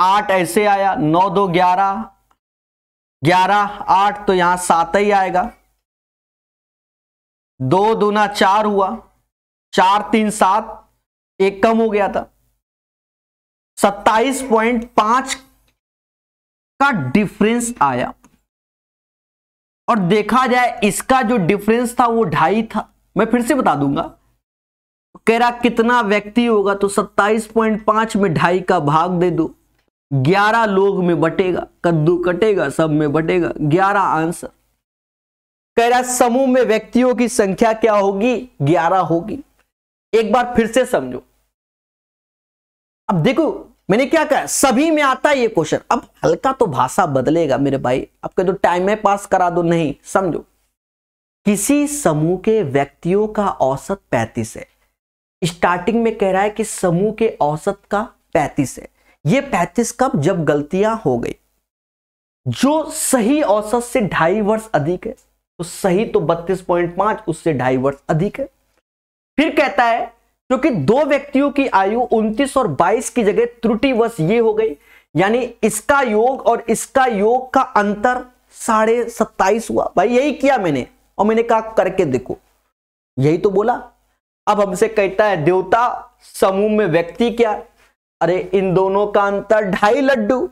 आठ ऐसे आया नौ दो ग्यारह ग्यारह आठ तो यहां सात ही आएगा दो दूना चार हुआ चार तीन सात एक कम हो गया था सत्ताईस पॉइंट पांच का डिफरेंस आया और देखा जाए इसका जो डिफरेंस था वो ढाई था मैं फिर से बता दूंगा कह रहा कितना व्यक्ति होगा तो 27.5 में ढाई का भाग दे दो 11 लोग में बटेगा कद्दू कटेगा सब में बटेगा 11 आंसर कह रहा समूह में व्यक्तियों की संख्या क्या होगी 11 होगी एक बार फिर से समझो अब देखो मैंने क्या कहा सभी में आता है ये क्वेश्चन अब हल्का तो भाषा बदलेगा मेरे भाई कह दो टाइम है पास करा दो नहीं समझो किसी समूह के व्यक्तियों का औसत पैंतीस है स्टार्टिंग में कह रहा है कि समूह के औसत का पैंतीस है ये पैंतीस कब जब गलतियां हो गई जो सही औसत से ढाई वर्ष अधिक है तो सही तो बत्तीस पॉइंट पांच उससे ढाई वर्ष अधिक है फिर कहता है क्योंकि दो व्यक्तियों की आयु 29 और 22 की जगह त्रुटिवश ये हो गई यानी इसका योग और इसका योग का अंतर साढ़े सत्ताईस हुआ भाई यही किया मैंने और मैंने कहा करके देखो यही तो बोला अब हमसे कहता है देवता समूह में व्यक्ति क्या अरे इन दोनों का अंतर ढाई लड्डू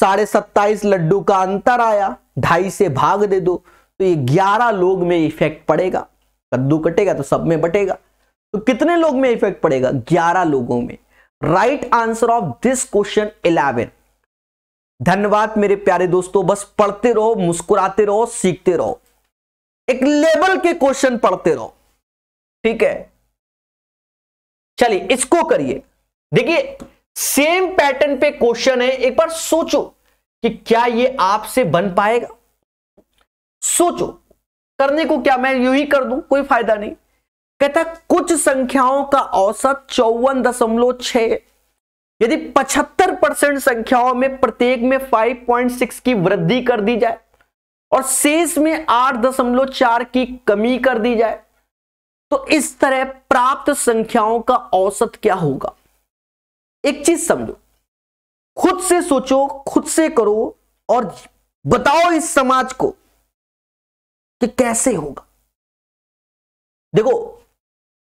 साढ़े सत्ताईस लड्डू का अंतर आया ढाई से भाग दे दो तो ये ग्यारह लोग में इफेक्ट पड़ेगा कद्दू कटेगा तो सब में बटेगा तो कितने लोग में इफेक्ट पड़ेगा ग्यारह लोगों में right answer of this question eleven धन्यवाद मेरे प्यारे दोस्तों बस पढ़ते रहो मुस्कुराते रहो सीखते रहो एक लेवल के क्वेश्चन पढ़ते रहो ठीक है चलिए इसको करिए देखिए सेम पैटर्न पे क्वेश्चन है एक बार सोचो कि क्या ये आपसे बन पाएगा सोचो करने को क्या मैं यू ही कर दूं कोई फायदा नहीं कहता कुछ संख्याओं का औसत चौवन दशमलव छ यदि 75 परसेंट संख्याओं में प्रत्येक में 5.6 की वृद्धि कर दी जाए और शेष में 8.4 की कमी कर दी जाए तो इस तरह प्राप्त संख्याओं का औसत क्या होगा एक चीज समझो खुद से सोचो खुद से करो और बताओ इस समाज को कि कैसे होगा देखो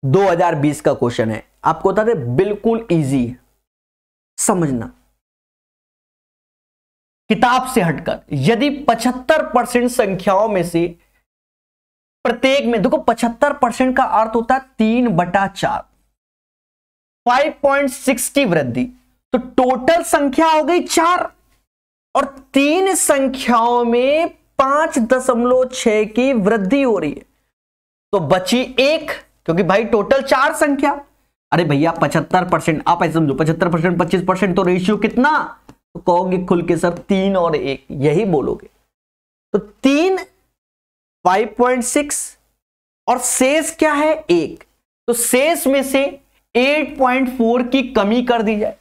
2020 का क्वेश्चन है आपको बता दें बिल्कुल इजी है समझना किताब से हटकर यदि 75 परसेंट संख्याओं में से प्रत्येक में देखो 75 परसेंट का अर्थ होता है तीन बटा चार फाइव पॉइंट की वृद्धि तो टोटल संख्या हो गई चार और तीन संख्याओं में पांच दशमलव छह की वृद्धि हो रही है तो बची एक क्योंकि भाई टोटल चार संख्या अरे भैया पचहत्तर परसेंट आप ऐसे समझो पचहत्तर परसेंट पच्चीस परसेंट तो रेशियो कितना तो कहोगे खुल के सर तीन और एक यही बोलोगे तो तीन सिक्स और शेष क्या है एक तो शेष में से 8.4 की कमी कर दी जाए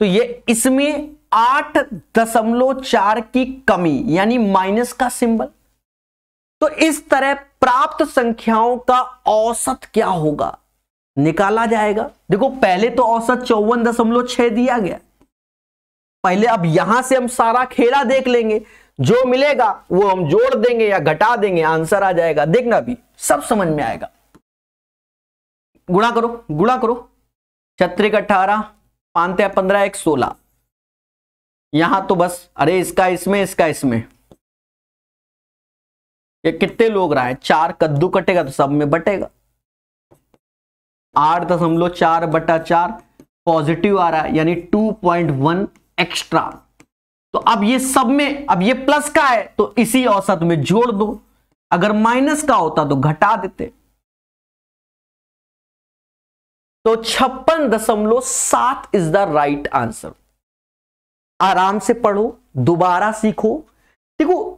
तो ये इसमें आठ दशमलव चार की कमी यानी माइनस का सिंबल तो इस तरह प्राप्त संख्याओं का औसत क्या होगा निकाला जाएगा देखो पहले तो औसत चौवन दशमलव छह दिया गया पहले अब यहां से हम सारा खेला देख लेंगे जो मिलेगा वो हम जोड़ देंगे या घटा देंगे आंसर आ जाएगा देखना भी सब समझ में आएगा गुणा करो गुणा करो छत्रिक अठारह पांत पंद्रह एक सोलह यहां तो बस अरे इसका इसमें इसका इसमें ये कितने लोग रहा है चार कद्दू कटेगा तो सब में बटेगा आठ दशमलव चार बटा चार पॉजिटिव आ रहा है यानी टू पॉइंट वन एक्स्ट्रा तो अब ये सब में अब ये प्लस का है तो इसी औसत में जोड़ दो अगर माइनस का होता तो घटा देते तो छप्पन दशमलव सात इज द राइट आंसर आराम से पढ़ो दोबारा सीखो देखो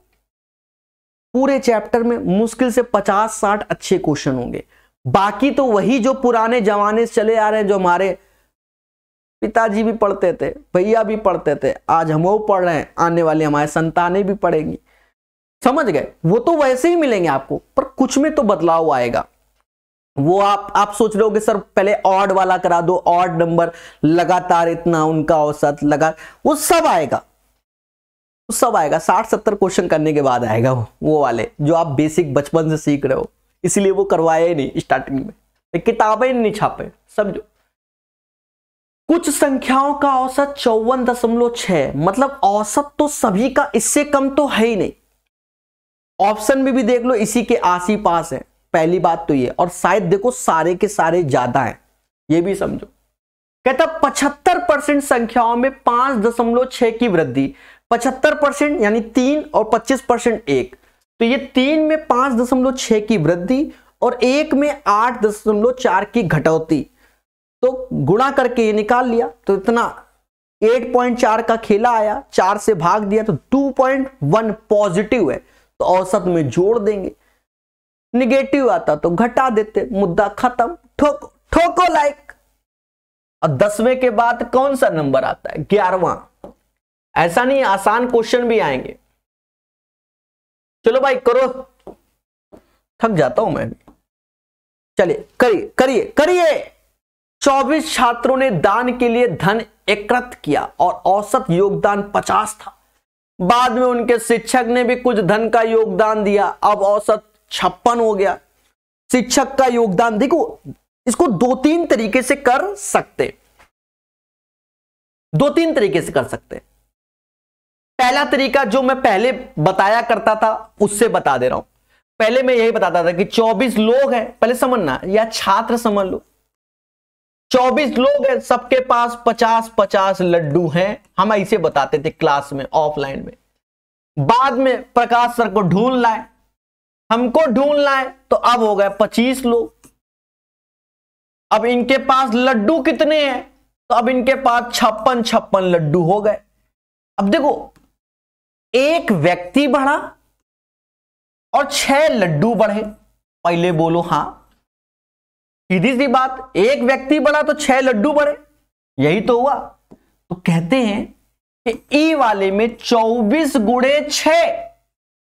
पूरे चैप्टर में मुश्किल से पचास साठ अच्छे क्वेश्चन होंगे बाकी तो वही जो पुराने जमाने से चले आ रहे हैं जो हमारे पिताजी भी पढ़ते थे भैया भी पढ़ते थे आज हम वो पढ़ रहे हैं आने वाले हमारे संतानें भी पढ़ेंगी समझ गए वो तो वैसे ही मिलेंगे आपको पर कुछ में तो बदलाव आएगा वो आप आप सोच रहे हो कि सर पहले ऑड वाला करा दो ऑड नंबर लगातार इतना उनका औसत लगा वो सब आएगा तो सब आएगा साठ सत्तर क्वेश्चन करने के बाद आएगा वो वो वाले जो आप बेसिक बचपन से सीख रहे हो इसीलिए वो करवाए नहीं स्टार्टिंग में किताबें नहीं छापे समझो कुछ संख्याओं का औसत चौवन दशमलव छह मतलब औसत तो सभी का इससे कम तो है ही नहीं ऑप्शन में भी देख लो इसी के आसी पास है पहली बात तो ये और शायद देखो सारे के सारे ज्यादा हैं ये भी समझो कहता पचहत्तर परसेंट संख्याओं में पांच दशमलव छह की वृद्धि पचहत्तर परसेंट यानी तीन और पच्चीस परसेंट एक तो ये तीन में पांच दशमलव छह की वृद्धि और एक में आठ दशमलव चार की घटौती तो गुणा करके ये निकाल लिया तो इतना 8.4 का खेला आया चार से भाग दिया तो 2.1 पॉजिटिव है तो औसत में जोड़ देंगे निगेटिव आता तो घटा देते मुद्दा खत्म ठोको ठोको लाइक और दसवें के बाद कौन सा नंबर आता है ग्यारहवा ऐसा नहीं आसान क्वेश्चन भी आएंगे चलो भाई करो थक जाता हूं मैं चलिए करिए करिए करिए 24 छात्रों ने दान के लिए धन एकत्र किया और औसत योगदान 50 था बाद में उनके शिक्षक ने भी कुछ धन का योगदान दिया अब औसत छप्पन हो गया शिक्षक का योगदान देखो इसको दो तीन तरीके से कर सकते दो तीन तरीके से कर सकते हैं पहला तरीका जो मैं पहले बताया करता था उससे बता दे रहा हूं पहले मैं यही बताता था कि 24 लोग हैं पहले समझना या छात्र समझ लो 24 लोग हैं सबके पास 50 50 लड्डू हैं हम ऐसे बताते थे क्लास में ऑफलाइन में बाद में प्रकाश सर को ढूंढ लाए हमको ढूंढ लाए तो अब हो गए 25 लोग अब इनके पास लड्डू कितने हैं तो अब इनके पास छप्पन छप्पन लड्डू हो गए अब देखो एक व्यक्ति बढ़ा और छह लड्डू बढ़े पहले बोलो हां सीधी सी बात एक व्यक्ति बढ़ा तो छह लड्डू बढ़े यही तो हुआ तो कहते हैं कि ई वाले में चौबीस गुड़े छ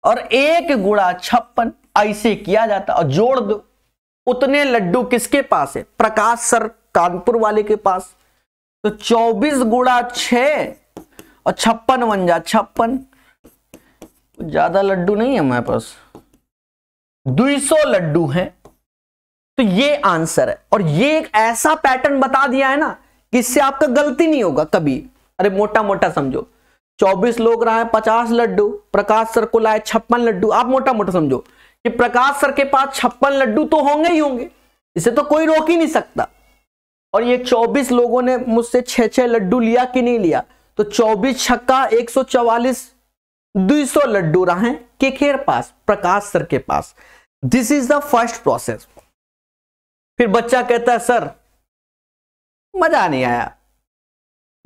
और एक गुड़ा छप्पन ऐसे किया जाता और जोड़ दो उतने लड्डू किसके पास है प्रकाश सर कानपुर वाले के पास तो चौबीस गुड़ा छ और छप्पन वन जा छप्पन ज़्यादा लड्डू नहीं है हमारे पास 200 लड्डू हैं तो ये आंसर है और ये एक ऐसा पैटर्न बता दिया है ना कि इससे आपका गलती नहीं होगा कभी अरे मोटा मोटा समझो 24 लोग रहा है पचास लड्डू प्रकाश सर को लाए छप्पन लड्डू आप मोटा मोटा समझो कि प्रकाश सर के पास छप्पन लड्डू तो होंगे ही होंगे इसे तो कोई रोक ही नहीं सकता और ये 24 लोगों ने मुझसे छह छह लड्डू लिया कि नहीं लिया तो 24 छक्का 200 लड्डू रहे के खेर पास प्रकाश सर के पास this is the first process फिर बच्चा कहता है सर मजा नहीं आया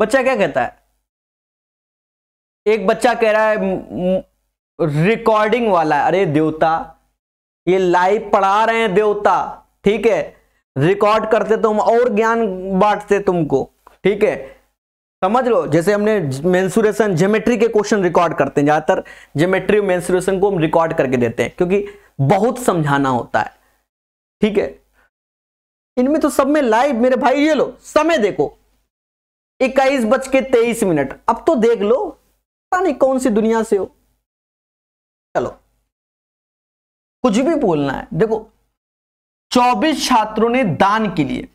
बच्चा क्या कहता है एक बच्चा कह रहा है रिकॉर्डिंग वाला अरे देवता ये लाइव पढ़ा रहे हैं देवता ठीक है रिकॉर्ड करते तुम तो और ज्ञान बांटते तुमको ठीक है समझ लो जैसे हमने मेंसुरेशन ज्योमेट्री के क्वेश्चन रिकॉर्ड करते हैं ज्यादातर ज्योमेट्री मेंसुरेशन को हम रिकॉर्ड करके देते हैं क्योंकि बहुत समझाना होता है ठीक है इनमें तो सब में लाइव मेरे भाई ये लो समय देखो इक्कीस बज के तेईस मिनट अब तो देख लो पता नहीं कौन सी दुनिया से हो चलो कुछ भी बोलना है देखो चौबीस छात्रों ने दान के लिए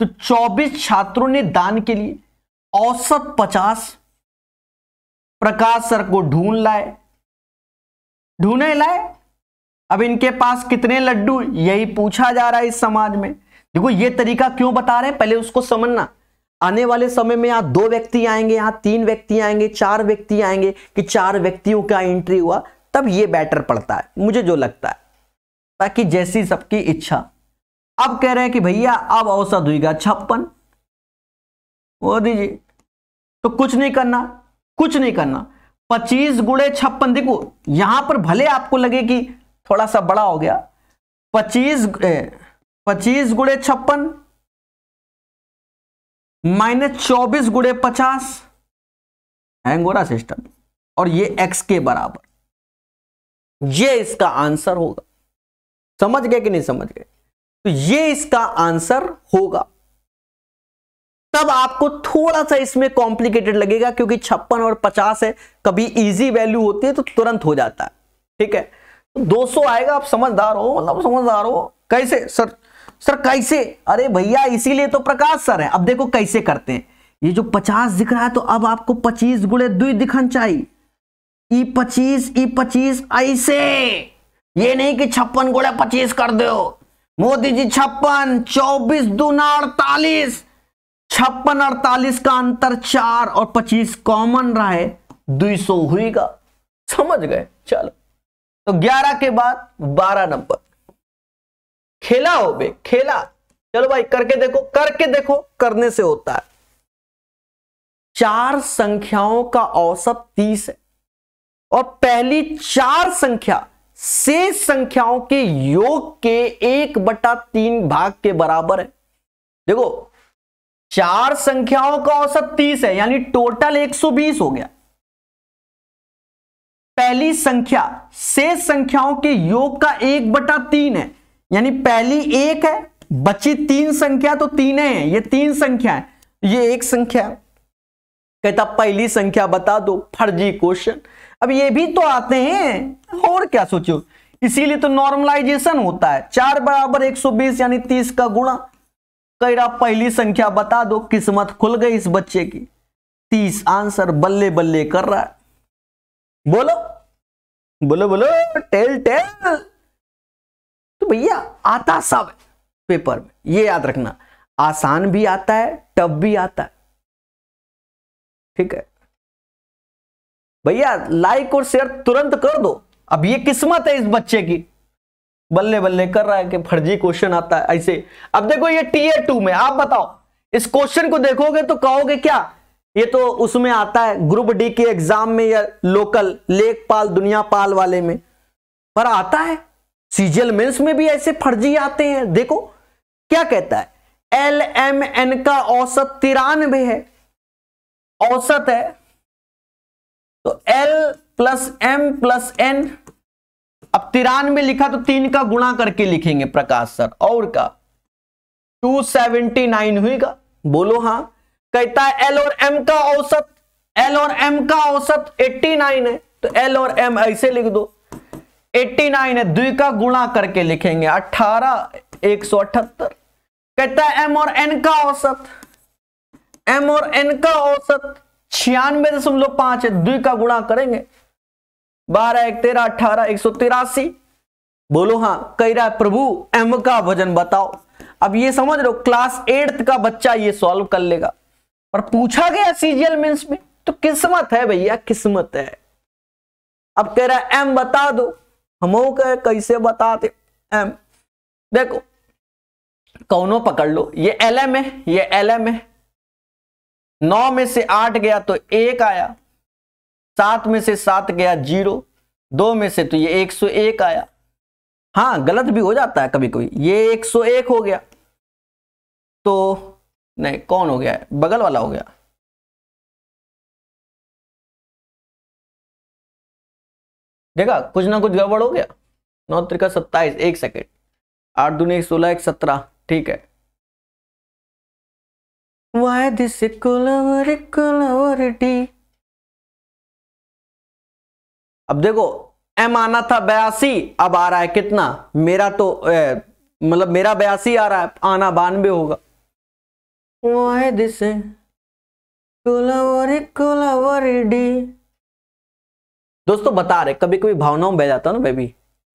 तो चौबीस छात्रों ने दान के लिए औसत पचास प्रकाश सर को ढूंढ लाए ढूंढे लाए अब इनके पास कितने लड्डू यही पूछा जा रहा है इस समाज में देखो ये तरीका क्यों बता रहे हैं पहले उसको समझना आने वाले समय में यहां दो व्यक्ति आएंगे यहां तीन व्यक्ति आएंगे चार व्यक्ति आएंगे कि चार व्यक्तियों का एंट्री हुआ तब ये बैटर पड़ता है मुझे जो लगता है ताकि जैसी सबकी इच्छा अब कह रहे हैं कि भैया अब औसत हुईगा छप्पन वो दीजिए तो कुछ नहीं करना कुछ नहीं करना पच्चीस गुड़े छप्पन देखो यहां पर भले आपको लगे कि थोड़ा सा बड़ा हो गया पच्चीस पच्चीस गुड़े छप्पन माइनस चौबीस गुड़े पचास एंगोरा सिस्टम और ये एक्स के बराबर ये इसका आंसर होगा समझ गए कि नहीं समझ गए तो ये इसका आंसर होगा तब आपको थोड़ा सा इसमें कॉम्प्लिकेटेड लगेगा क्योंकि छप्पन और पचास है कभी इजी वैल्यू होती है तो तुरंत हो जाता है ठीक है 200 तो आएगा आप समझदार हो मतलब समझदार हो कैसे सर सर कैसे अरे भैया इसीलिए तो प्रकाश सर है अब देखो कैसे करते हैं ये जो 50 दिख रहा है तो अब आपको 25 गुड़े दुई दिखन चाहिए ई 25 ई 25 ऐसे ये नहीं कि छप्पन गुड़े 25 कर दो मोदी जी छप्पन चौबीस दूना अड़तालीस छप्पन अड़तालीस का अंतर चार और पच्चीस कॉमन रहा है दुई सौ हुएगा समझ गए चलो तो ग्यारह के बाद बारह नंबर खेला हो बे खेला चलो भाई करके देखो करके देखो करने से होता है चार संख्याओं का औसत तीस है और पहली चार संख्या से संख्याओं के योग के एक बटा तीन भाग के बराबर है देखो चार संख्याओं का औसत तीस है यानी टोटल एक सौ बीस हो गया पहली संख्या शेष संख्याओं के योग का एक बटा तीन है यानी पहली एक है बची तीन संख्या तो तीन है ये तीन संख्या है ये एक संख्या कहता पहली संख्या बता दो फर्जी क्वेश्चन अब ये भी तो आते हैं और क्या सोचो इसीलिए तो नॉर्मलाइजेशन होता है चार बराबर एक सौ बीस यानी तीस का गुणा रहा पहली संख्या बता दो किस्मत खुल गई इस बच्चे की तीस आंसर बल्ले बल्ले कर रहा है बोलो बोलो बोलो टेल टेल तो भैया आता सब पेपर में ये याद रखना आसान भी आता है टफ भी आता है ठीक है भैया लाइक और शेयर तुरंत कर दो अब ये किस्मत है इस बच्चे की बल्ले बल्ले कर रहा है कि फर्जी क्वेश्चन आता है ऐसे अब देखो ये टीयर टू में आप बताओ इस क्वेश्चन को देखोगे तो कहोगे क्या ये तो उसमें आता है ग्रुप डी के एग्जाम में या लोकल लेखपाल दुनिया पाल वाले में पर आता है सीजीएल मेंस में भी ऐसे फर्जी आते हैं देखो क्या कहता है एल एम एन का औसत तिरानवे है औसत है तो L plus M plus N अब तिरानवे लिखा तो तीन का गुणा करके लिखेंगे प्रकाश सर और का 279 सेवेंटी हुएगा बोलो हाँ कहता है एल और एम का औसत एल और एम का औसत 89 है तो एल और एम ऐसे लिख दो 89 है द्वि का गुणा करके लिखेंगे 18 एक कहता है एम और एन का औसत एम और एन का औसत छियानवे दशमलव पांच है द्वि का गुणा करेंगे बारह एक तेरह अठारह एक सौ तिरासी बोलो हाँ कह रहा है प्रभु एम का वजन बताओ अब ये समझ लो क्लास एट्थ का बच्चा ये सॉल्व कर लेगा और पूछा गया सीजीएल मीन्स में तो किस्मत है भैया किस्मत है अब कह रहा है एम बता दो हम कह कैसे बताते एम देखो कौनो पकड़ लो ये एल एम है ये एल एम है नौ में से आठ गया तो एक आया सात में से सात गया जीरो दो में से तो ये 101 आया हाँ गलत भी हो जाता है कभी कभी ये 101 हो गया तो नहीं कौन हो गया बगल वाला हो गया देखा कुछ ना कुछ गड़बड़ हो गया नौ त्रिका सत्ताईस एक सेकेंड आठ एक सोलह एक सत्रह ठीक है why this cool over cool अब देखो एम आना था बयासी अब आ रहा है कितना मेरा तो मतलब मेरा बयासी आ रहा है आना बानवे होगा दोस्तों बता रहे कभी कभी भावनाओं में बह जाता ना बेबी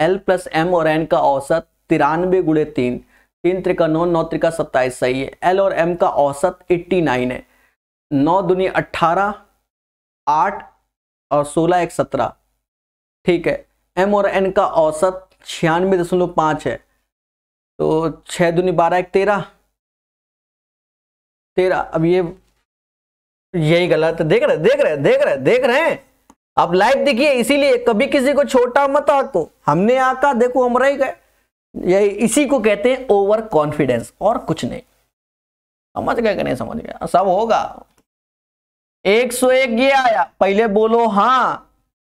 एल प्लस एम और एन का औसत तिरानवे गुड़े तीन तीन त्रिका नौ नौ त्रिका सत्ताईस सही है एल और एम का औसत एट्टी नाइन है नौ दुनिया अट्ठारह आठ और सोलह एक सत्रह ठीक है एम और एन का औसत छियानवे दशमलव पाँच है तो छः दूनी बारह एक तेरह तेरह अब ये यही गलत है देख रहे देख रहे देख रहे देख रहे हैं आप लाइव देखिए इसीलिए कभी किसी को छोटा मत आको हमने आका देखो हम रह गए यही इसी को कहते हैं ओवर कॉन्फिडेंस और कुछ नहीं समझ गए कि नहीं समझ गया सब होगा एक सौ एक ये आया पहले बोलो हाँ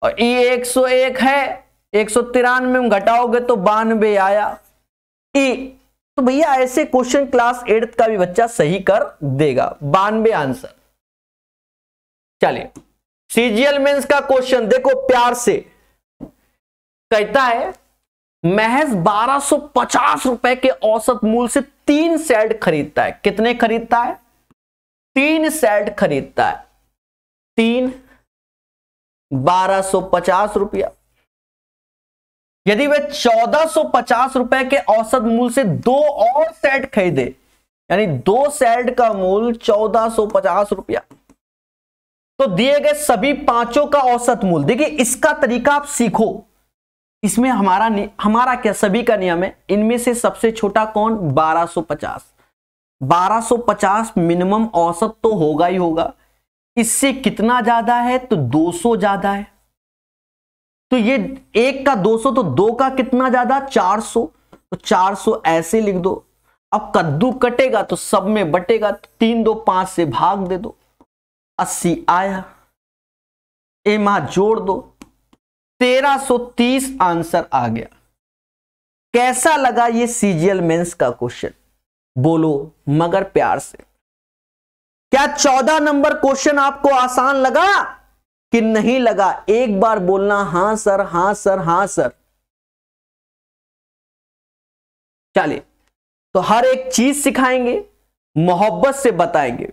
और ई 101 है एक सौ तिरानवे में घटाओगे तो बानवे आया ई तो भैया ऐसे क्वेश्चन क्लास एट का भी बच्चा सही कर देगा बानवे आंसर चलिए सीजीएल मेंस का क्वेश्चन देखो प्यार से कहता है महज 1250 रुपए के औसत मूल्य से तीन सेट खरीदता है कितने खरीदता है तीन सेट खरीदता है तीन 1250 रुपया यदि वे 1450 रुपए के औसत मूल्य से दो और सेट खरीदे यानी दो सेट का मूल 1450 रुपया तो दिए गए सभी पांचों का औसत मूल देखिए इसका तरीका आप सीखो इसमें हमारा हमारा क्या सभी का नियम है इनमें से सबसे छोटा कौन 1250 1250 मिनिमम औसत तो होगा ही होगा इससे कितना ज्यादा है तो 200 ज्यादा है तो ये एक का 200 तो दो का कितना ज्यादा 400 तो 400 ऐसे लिख दो अब कद्दू कटेगा तो सब में बटेगा तो तीन दो पांच से भाग दे दो अस्सी आया ए एमा जोड़ दो 1330 आंसर आ गया कैसा लगा ये सीजीएल मेंस का क्वेश्चन बोलो मगर प्यार से क्या चौदह नंबर क्वेश्चन आपको आसान लगा कि नहीं लगा एक बार बोलना हां सर हां सर हां सर चलिए तो हर एक चीज सिखाएंगे मोहब्बत से बताएंगे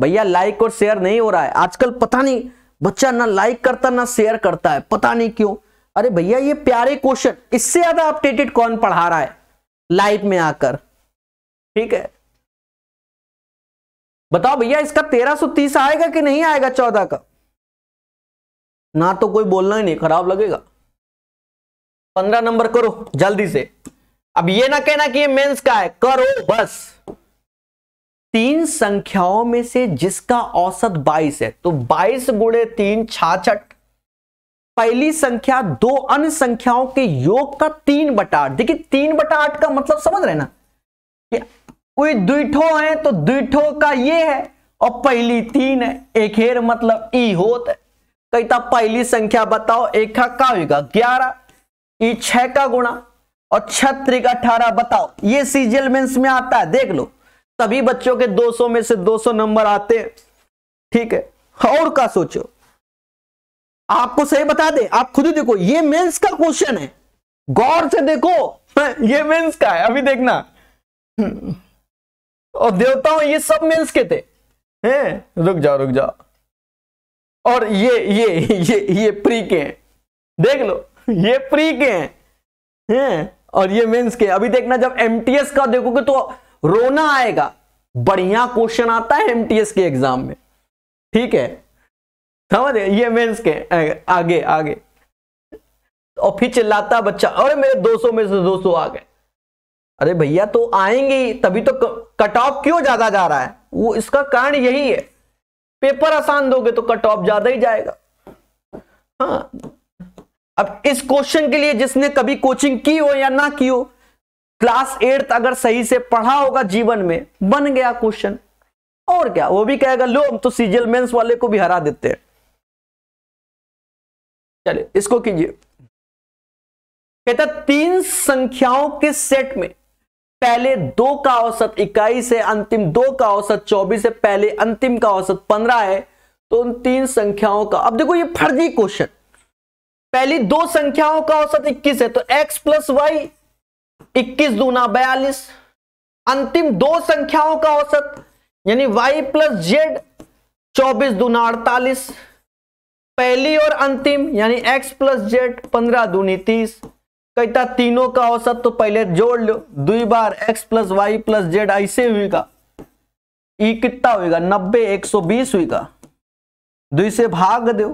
भैया लाइक और शेयर नहीं हो रहा है आजकल पता नहीं बच्चा ना लाइक करता ना शेयर करता है पता नहीं क्यों अरे भैया ये प्यारे क्वेश्चन इससे ज्यादा अपडेटेड कौन पढ़ा रहा है लाइव में आकर ठीक है बताओ भैया इसका 1330 आएगा कि नहीं आएगा 14 का ना तो कोई बोलना ही नहीं खराब लगेगा 15 नंबर करो जल्दी से अब ये ना कहना कि ये मेंस का है करो बस तीन संख्याओं में से जिसका औसत 22 है तो 22 गुड़े तीन छाछठ पहली संख्या दो अन्य संख्याओं के योग का तीन बटा आठ देखिए तीन बटा आठ का मतलब समझ रहे ना कि कोई दुठो है तो दुठो का ये है और पहली तीन है एक हेर मतलब ई होत है कहता पहली संख्या बताओ एक का होगा ग्यारह ई छह का गुणा और का अठारह बताओ ये सीजियल मेंस में आता है देख लो सभी बच्चों के 200 में से 200 नंबर आते हैं ठीक है और का सोचो आपको सही बता दे आप खुद ही देखो ये मेंस का क्वेश्चन है गौर से देखो ये मेंस का है अभी देखना और देवताओं ये सब मेंस के थे हैं रुक जा रुक जा और ये ये ये ये प्री के हैं देख लो ये प्री के हैं हैं और ये मेंस के अभी देखना जब एमटीएस का देखोगे तो रोना आएगा बढ़िया क्वेश्चन आता है एमटीएस के एग्जाम में ठीक है समझ ये मेंस के आगे आगे और फिर चिल्लाता बच्चा अरे मेरे 200 में से 200 आ गए अरे भैया तो आएंगे ही तभी तो कट ऑफ क्यों ज्यादा जा रहा है वो इसका कारण यही है पेपर आसान दोगे तो कट ऑफ ज्यादा ही जाएगा हाँ अब इस क्वेश्चन के लिए जिसने कभी कोचिंग की हो या ना की हो क्लास एट्थ अगर सही से पढ़ा होगा जीवन में बन गया क्वेश्चन और क्या वो भी कहेगा लो हम तो सीजियल मेंस वाले को भी हरा देते हैं चलिए इसको कीजिए कहता तीन संख्याओं के सेट में पहले दो का औसत 21 है अंतिम दो का औसत 24 है पहले अंतिम का औसत 15 है तो उन तीन संख्याओं का अब देखो ये फर्जी क्वेश्चन पहली दो संख्याओं का औसत 21 है तो x प्लस वाई इक्कीस दूना बयालीस अंतिम दो संख्याओं का औसत यानी y प्लस जेड चौबीस दूना अड़तालीस पहली और अंतिम यानी x प्लस जेड पंद्रह दूनी तीस कहता तीनों का औसत तो पहले जोड़ लो दुई बार x plus y plus z ऐसे हुएगा ई e कितना होगा नब्बे एक सौ बीस हुएगा दुई से भाग दो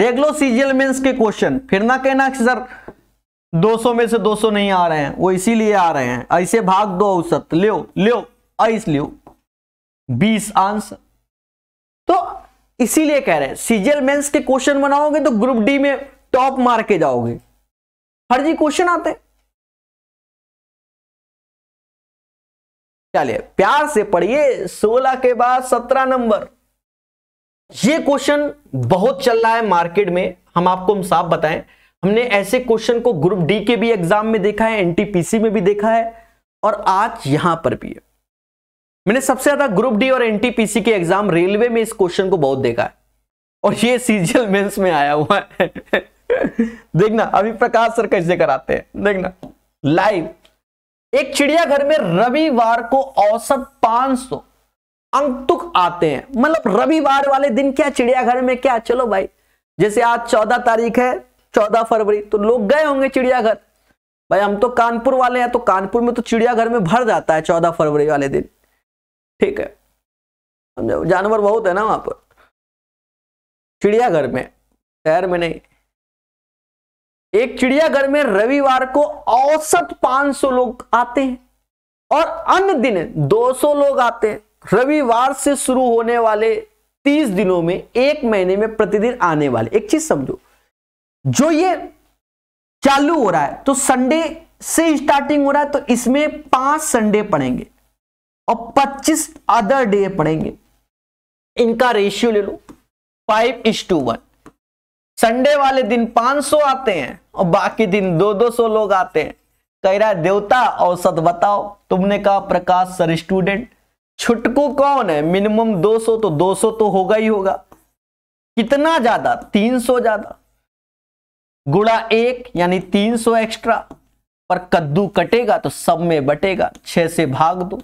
देख लो सीजियल मेंस के क्वेश्चन फिर ना कहना कि सर 200 में से 200 नहीं आ रहे हैं वो इसीलिए आ रहे हैं ऐसे भाग दो औसत लियो लियो ऐस लियो 20 आंसर तो इसीलिए कह रहे हैं सीजियल मेंस के क्वेश्चन बनाओगे तो ग्रुप डी में टॉप मार के जाओगे फर्जी क्वेश्चन आते हैं चलिए प्यार से पढ़िए सोलह के बाद सत्रह नंबर ये क्वेश्चन बहुत चल रहा है मार्केट में हम आपको साफ बताएं हमने ऐसे क्वेश्चन को ग्रुप डी के भी एग्जाम में देखा है एनटीपीसी में भी देखा है और आज यहां पर भी है मैंने सबसे ज्यादा ग्रुप डी और एनटीपीसी के एग्जाम रेलवे में इस क्वेश्चन को बहुत देखा है और ये सीजियल मेंस में आया हुआ है देखना अभी प्रकाश सर कैसे कराते हैं देखना लाइव एक चिड़ियाघर में रविवार को औसत 500 अंतुक आते हैं मतलब रविवार वाले दिन क्या चिड़ियाघर में क्या चलो भाई जैसे आज चौदह तारीख है चौदह फरवरी तो लोग गए होंगे चिड़ियाघर भाई हम तो कानपुर वाले हैं तो कानपुर में तो चिड़ियाघर में भर जाता है चौदह फरवरी वाले दिन ठीक है समझो जानवर बहुत है ना वहां पर चिड़ियाघर में शहर में नहीं एक चिड़ियाघर में रविवार को औसत 500 लोग आते हैं और अन्य दिन 200 लोग आते हैं रविवार से शुरू होने वाले 30 दिनों में एक महीने में प्रतिदिन आने वाले एक चीज समझो जो ये चालू हो रहा है तो संडे से स्टार्टिंग हो रहा है तो इसमें पांच संडे पड़ेंगे और 25 अदर डे पड़ेंगे इनका रेशियो ले लो five is to one Sunday वाले दिन 500 आते हैं और बाकी दिन दो दो सौ लोग आते हैं कह रहा है देवता औसत बताओ तुमने कहा प्रकाश सर स्टूडेंट छुटकू कौन है मिनिमम 200 तो 200 तो होगा ही होगा कितना ज्यादा 300 ज्यादा गुड़ा एक यानी 300 एक्स्ट्रा पर कद्दू कटेगा तो सब में बटेगा छह से भाग दो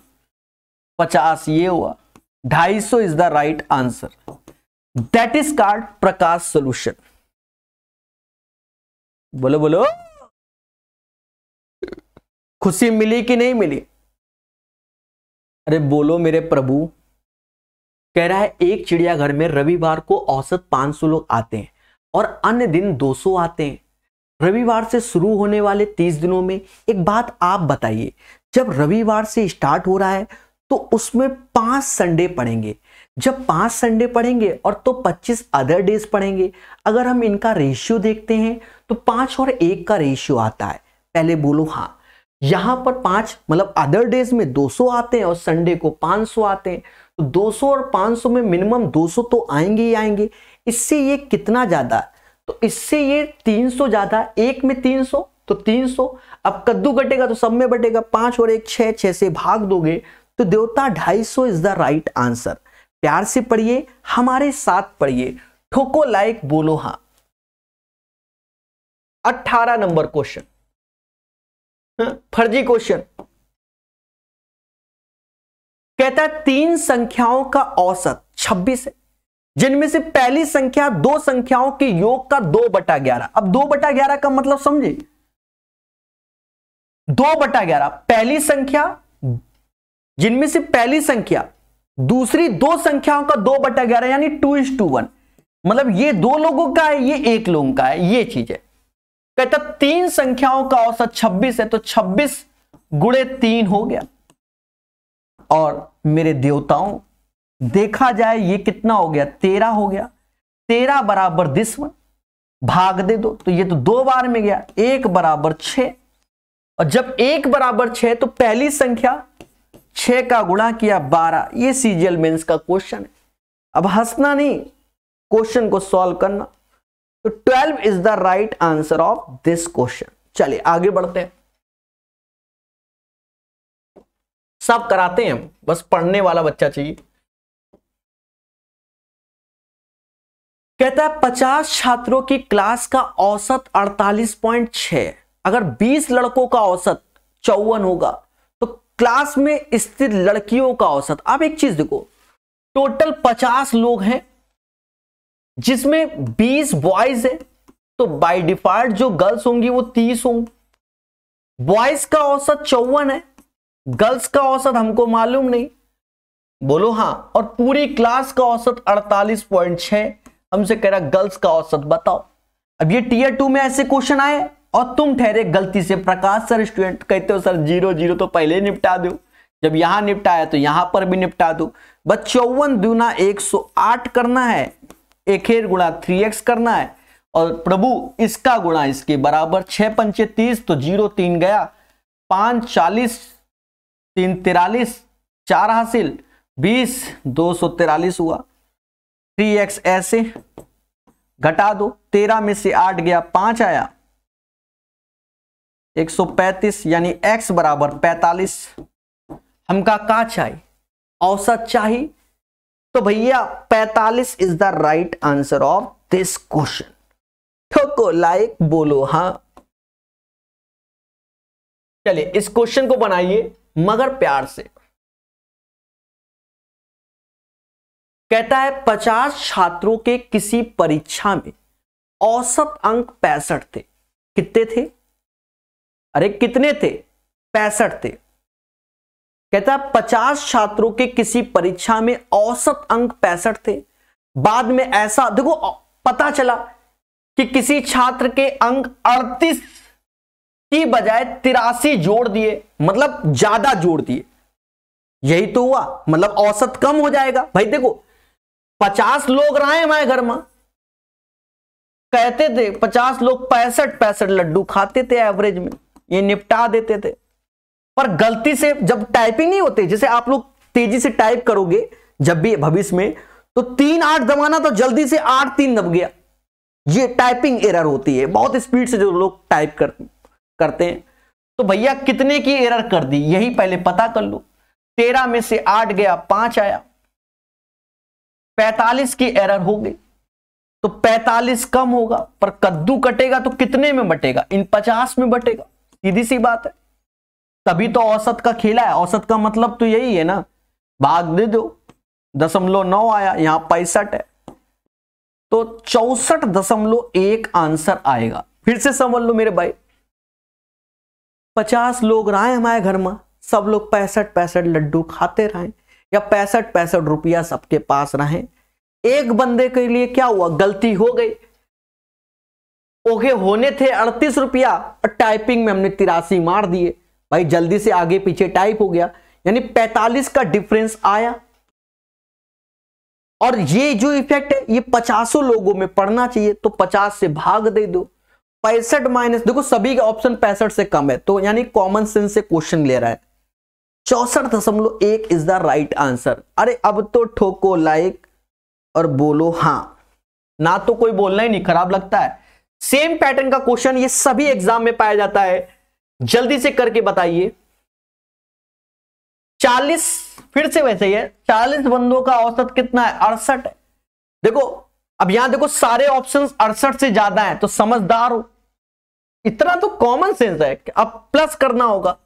पचास ये हुआ 250 is the right answer that is कार्ड प्रकाश सोल्यूशन बोलो बोलो खुशी मिली कि नहीं मिली अरे बोलो मेरे प्रभु कह रहा है एक चिड़ियाघर में रविवार को औसत 500 लोग आते हैं और अन्य दिन 200 आते हैं रविवार से शुरू होने वाले 30 दिनों में एक बात आप बताइए जब रविवार से स्टार्ट हो रहा है तो उसमें पांच संडे पड़ेंगे जब पांच संडे पढ़ेंगे और तो 25 अदर डेज पढ़ेंगे अगर हम इनका रेशियो देखते हैं तो पांच और एक का रेशियो आता है पहले बोलो हाँ यहां पर पांच मतलब अदर डेज में 200 आते हैं और संडे को 500 आते हैं तो 200 और 500 में मिनिमम 200 तो आएंगे ही आएंगे इससे ये कितना ज्यादा तो इससे ये 300 ज्यादा एक में 300 तो 300 अब कद्दू कटेगा तो सब में बटेगा पांच और एक छह छह से भाग दोगे तो देवता 250 इज द राइट आंसर प्यार से पढ़िए हमारे साथ पढ़िए ठोको लाइक बोलो हां अठारह नंबर क्वेश्चन हाँ, फर्जी क्वेश्चन कहता है तीन संख्याओं का औसत 26 है जिनमें से पहली संख्या दो संख्याओं के योग का दो बटा ग्यारह अब दो बटा ग्यारह का मतलब समझे दो बटा ग्यारह पहली संख्या जिनमें से पहली संख्या दूसरी दो संख्याओं का दो बटा ग्यारह यानी टू इज टू वन मतलब ये दो लोगों का है ये एक लोगों का है ये चीज है कहता तीन संख्याओं का औसत छब्बीस है तो छब्बीस गुड़े तीन हो गया और मेरे देवताओं देखा जाए ये कितना हो गया तेरह हो गया तेरह बराबर दिस वन भाग दे दो तो ये तो दो बार में गया एक बराबर छ और जब एक बराबर छ तो पहली संख्या छः का गुणा किया बारह ये सीजियल मेंस का क्वेश्चन है अब हंसना नहीं क्वेश्चन को सॉल्व करना तो twelve is the right answer of this question चलिए आगे बढ़ते हैं सब कराते हैं बस पढ़ने वाला बच्चा चाहिए कहता है पचास छात्रों की क्लास का औसत अड़तालीस पॉइंट छह अगर बीस लड़कों का औसत चौवन होगा क्लास में स्थित लड़कियों का औसत आप एक चीज देखो टोटल पचास लोग हैं जिसमें बीस बॉयज है तो बाय डिफॉल्ट जो गर्ल्स होंगी वो तीस होंगी बॉयज का औसत चौवन है गर्ल्स का औसत हमको मालूम नहीं बोलो हाँ और पूरी क्लास का औसत अड़तालीस पॉइंट छह हमसे कह रहा गर्ल्स का औसत बताओ अब ये टीयर टू में ऐसे क्वेश्चन आए और तुम ठहरे गलती से प्रकाश सर स्टूडेंट कहते हो सर जीरो जीरो तो पहले निपटा दो जब यहां निपटाया तो यहां पर भी निपटा दो बस चौवन दूना एक सौ आठ करना है एक गुणा थ्री एक्स करना है और प्रभु इसका गुणा इसके बराबर छह पंचे तीस तो जीरो तीन गया पांच चालीस तीन तिरालीस चार हासिल बीस दो सौ तिरालीस हुआ थ्री एक्स ऐसे घटा दो तेरह में से आठ गया पांच आया 135 यानी x बराबर 45 हमका का चाहिए औसत चाहिए तो भैया 45 is the right answer of this question ठोको लाइक बोलो हा चलिए इस क्वेश्चन को बनाइए मगर प्यार से कहता है पचास छात्रों के किसी परीक्षा में औसत अंक पैंसठ थे कितने थे अरे कितने थे पैंसठ थे कहता पचास छात्रों के किसी परीक्षा में औसत अंक पैंसठ थे बाद में ऐसा देखो पता चला कि किसी छात्र के अंक अड़तीस की बजाय तिरासी जोड़ दिए मतलब ज्यादा जोड़ दिए यही तो हुआ मतलब औसत कम हो जाएगा भाई देखो पचास लोग रहे हमारे घर में कहते थे पचास लोग पैंसठ पैंसठ लड्डू खाते थे एवरेज में ये निपटा देते थे पर गलती से जब टाइपिंग नहीं होते जैसे आप लोग तेजी से टाइप करोगे जब भी भविष्य में तो तीन आठ दबाना तो जल्दी से आठ तीन दब गया ये टाइपिंग एरर होती है बहुत स्पीड से जो लोग टाइप कर, करते हैं तो भैया कितने की एरर कर दी यही पहले पता कर लो तेरह में से आठ गया पांच आया पैतालीस की एरर हो गई तो पैतालीस कम होगा पर कद्दू कटेगा तो कितने में बटेगा इन पचास में बटेगा सीधी सी बात है तभी तो औसत का खेला है औसत का मतलब तो यही है ना भाग दे दो दशमलव नौ आया यहां पैंसठ है तो चौसठ दशमलव एक आंसर आएगा फिर से समझ लो मेरे भाई पचास लोग रहे हमारे घर में सब लोग पैंसठ पैंसठ लड्डू खाते रहे या पैंसठ पैंसठ रुपया सबके पास रहे एक बंदे के लिए क्या हुआ गलती हो गई ओके होने थे अड़तीस रुपया और टाइपिंग में हमने तिरासी मार दिए भाई जल्दी से आगे पीछे टाइप हो गया यानी पैतालीस का डिफरेंस आया और ये जो इफेक्ट है ये पचासों लोगों में पढ़ना चाहिए तो पचास से भाग दे दो पैंसठ माइनस देखो सभी का ऑप्शन पैंसठ से कम है तो यानी कॉमन सेंस से क्वेश्चन ले रहा है चौसठ दशमलव एक इज द राइट आंसर अरे अब तो ठोको लाइक और बोलो हां ना तो कोई बोलना ही नहीं खराब लगता है सेम पैटर्न का क्वेश्चन ये सभी एग्जाम में पाया जाता है जल्दी से करके बताइए चालीस फिर से वैसे ही है चालीस बंदों का औसत कितना है अड़सठ देखो अब यहां देखो सारे ऑप्शन अड़सठ से ज्यादा है तो समझदार हो इतना तो कॉमन सेंस है अब प्लस करना होगा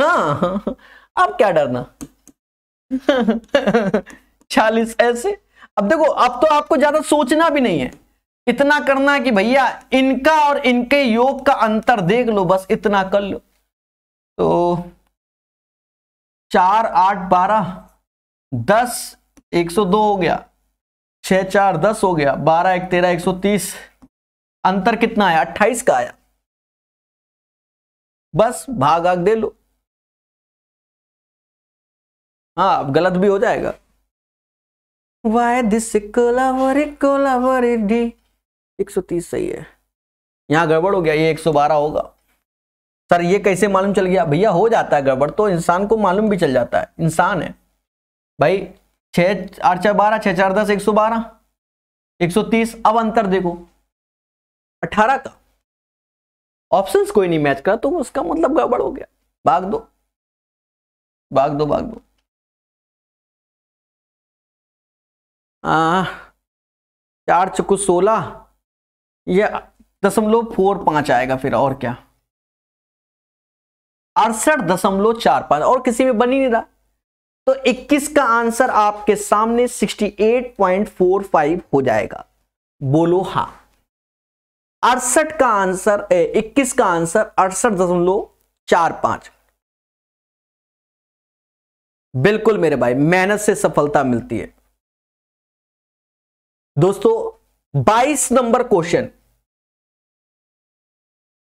हाँ, हाँ, हाँ, हाँ अब क्या डरना चालीस ऐसे अब देखो अब तो आपको ज्यादा सोचना भी नहीं है इतना करना कि भैया इनका और इनके योग का अंतर देख लो बस इतना कर लो तो चार आठ बारह दस एक सौ दो हो गया छह चार दस हो गया बारह एक तेरह एक सौ तीस अंतर कितना आया अट्ठाईस का आया बस भाग आग दे लो हाँ अब गलत भी हो जाएगा वाय दिस कोलावरी कोलावरी डी 130 सही है यहाँ गड़बड़ हो गया ये 112 होगा सर ये कैसे मालूम चल गया भैया हो जाता है गड़बड़ तो इंसान को मालूम भी चल जाता है इंसान है भाई छः आठ चार बारह छः चार दस एक सौ बारह एक सौ तीस अब अंतर देखो अठारह का ऑप्शंस कोई नहीं मैच करा तो उसका मतलब गड़बड़ हो गया भाग दो भाग दो भाग दो आ, चार चक्कू सोलह ये दशमलव फोर पांच आएगा फिर और क्या अड़सठ दशमलव चार पांच और किसी में बनी नहीं रहा तो 21 का आंसर आपके सामने 68.45 हो जाएगा बोलो हा अड़सठ का आंसर इक्कीस का आंसर अड़सठ दशमलव चार पांच बिल्कुल मेरे भाई मेहनत से सफलता मिलती है दोस्तों बाईस नंबर क्वेश्चन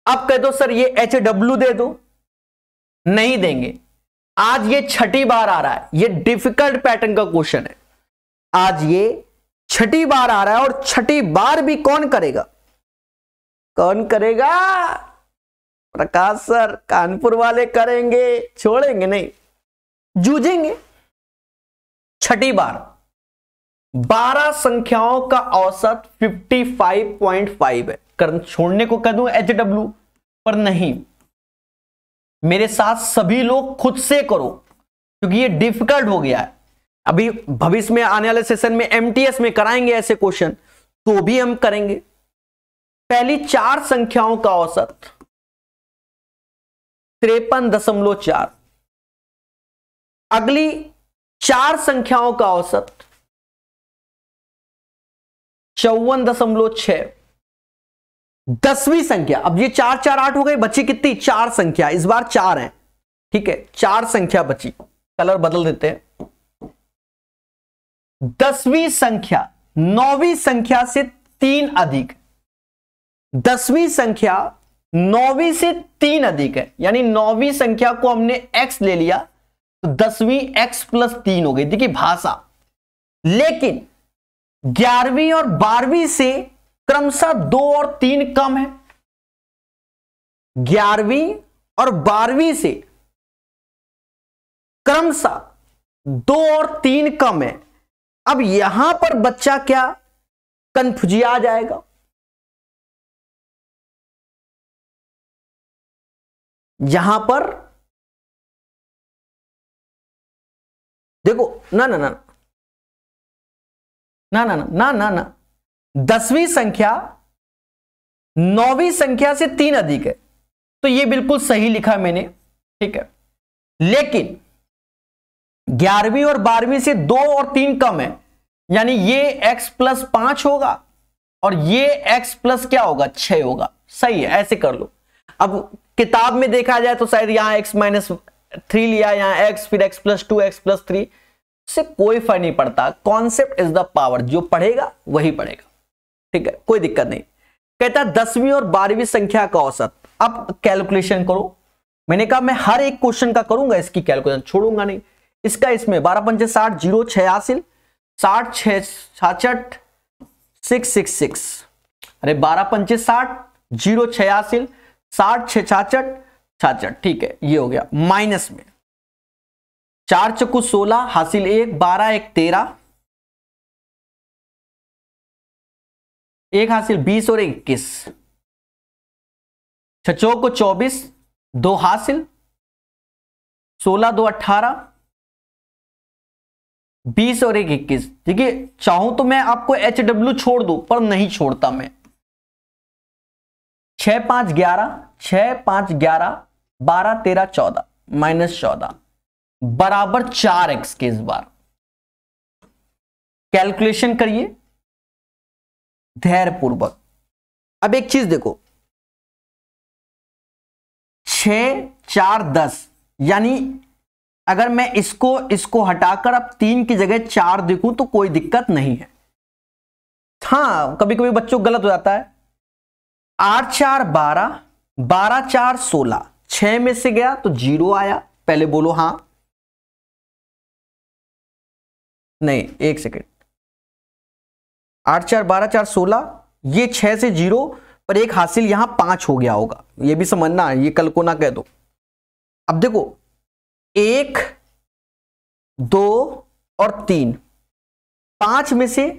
आप कह दो सर ये एच डब्ल्यू दे दो नहीं देंगे आज ये छठी बार आ रहा है ये डिफिकल्ट पैटर्न का क्वेश्चन है आज ये छठी बार आ रहा है और छठी बार भी कौन करेगा कौन करेगा प्रकाश सर कानपुर वाले करेंगे छोड़ेंगे नहीं जूझेंगे छठी बार बारह संख्याओं का औसत 55.5 है कर छोड़ने को कह दू एच डब्ल्यू पर नहीं मेरे साथ सभी लोग खुद से करो क्योंकि ये डिफिकल्ट हो गया है अभी भविष्य में आने वाले सेशन में एमटीएस में कराएंगे ऐसे क्वेश्चन तो भी हम करेंगे पहली चार संख्याओं का औसत त्रेपन दशमलव चार अगली चार संख्याओं का औसत चौवन दशमलव छह दसवीं संख्या अब ये चार चार आठ हो गई बची कितनी चार संख्या इस बार चार है ठीक है चार संख्या बची कलर बदल देते हैं दसवीं संख्या नौवीं संख्या से तीन अधिक दसवीं संख्या नौवीं से तीन अधिक है यानी नौवीं संख्या को हमने एक्स ले लिया तो दसवीं एक्स प्लस तीन हो गई देखिए भाषा लेकिन ग्यारहवीं और बारहवीं से क्रमशः दो और तीन कम है ग्यारहवीं और बारहवीं से क्रमशः दो और तीन कम है अब यहां पर बच्चा क्या कन्फ्यूजिया जाएगा यहां पर देखो ना ना ना ना ना ना ना ना दसवीं संख्या नौवीं संख्या से तीन अधिक है तो ये बिल्कुल सही लिखा मैंने ठीक है लेकिन ग्यारहवीं और बारहवीं से दो और तीन कम है यानी ये x प्लस पांच होगा और ये x प्लस क्या होगा छ होगा सही है ऐसे कर लो अब किताब में देखा जाए तो शायद यहां x माइनस थ्री लिया यहां x फिर x plus two x plus three से कोई फर्क नहीं पड़ता कॉन्सेप्ट इज द पावर जो पढ़ेगा वही पढ़ेगा ठीक है कोई दिक्कत नहीं कहता है दसवीं और बारहवीं संख्या का औसत अब कैलकुलेशन करो मैंने कहा मैं हर एक क्वेश्चन का करूंगा इसकी कैलकुलेशन छोड़ूंगा नहीं इसका इसमें बारह पंचे साठ जीरो छियासी साठ छ छाछठ सिक्स सिक्स सिक्स अरे बारह पंचे साठ जीरो छियासी साठ छ छाछठ छाछठ ठीक है ये हो गया माइनस में चार चक्कु सोलह हासिल एक बारह एक तेरह एक हासिल बीस और इक्कीस छचौ को चौबीस दो हासिल सोलह दो अट्ठारह बीस और एक इक्कीस ठीक है चाहूं तो मैं आपको एच डब्ल्यू छोड़ दू पर नहीं छोड़ता मैं छह पांच ग्यारह छह पांच ग्यारह बारह तेरह चौदह माइनस चौदह बराबर चार एक्स के इस बार कैलकुलेशन करिए धैर्यपूर्वक अब एक चीज देखो छ चार दस यानी अगर मैं इसको इसको हटाकर अब तीन की जगह चार देखूं तो कोई दिक्कत नहीं है हाँ कभी कभी बच्चों गलत हो जाता है आठ चार बारह बारह चार सोलह छह में से गया तो जीरो आया पहले बोलो हां नहीं एक सेकेंड आठ चार बारह चार सोलह ये छह से जीरो पर एक हासिल यहां पांच हो गया होगा ये भी समझना है ये कल को ना कह दो अब देखो एक दो और तीन पांच में से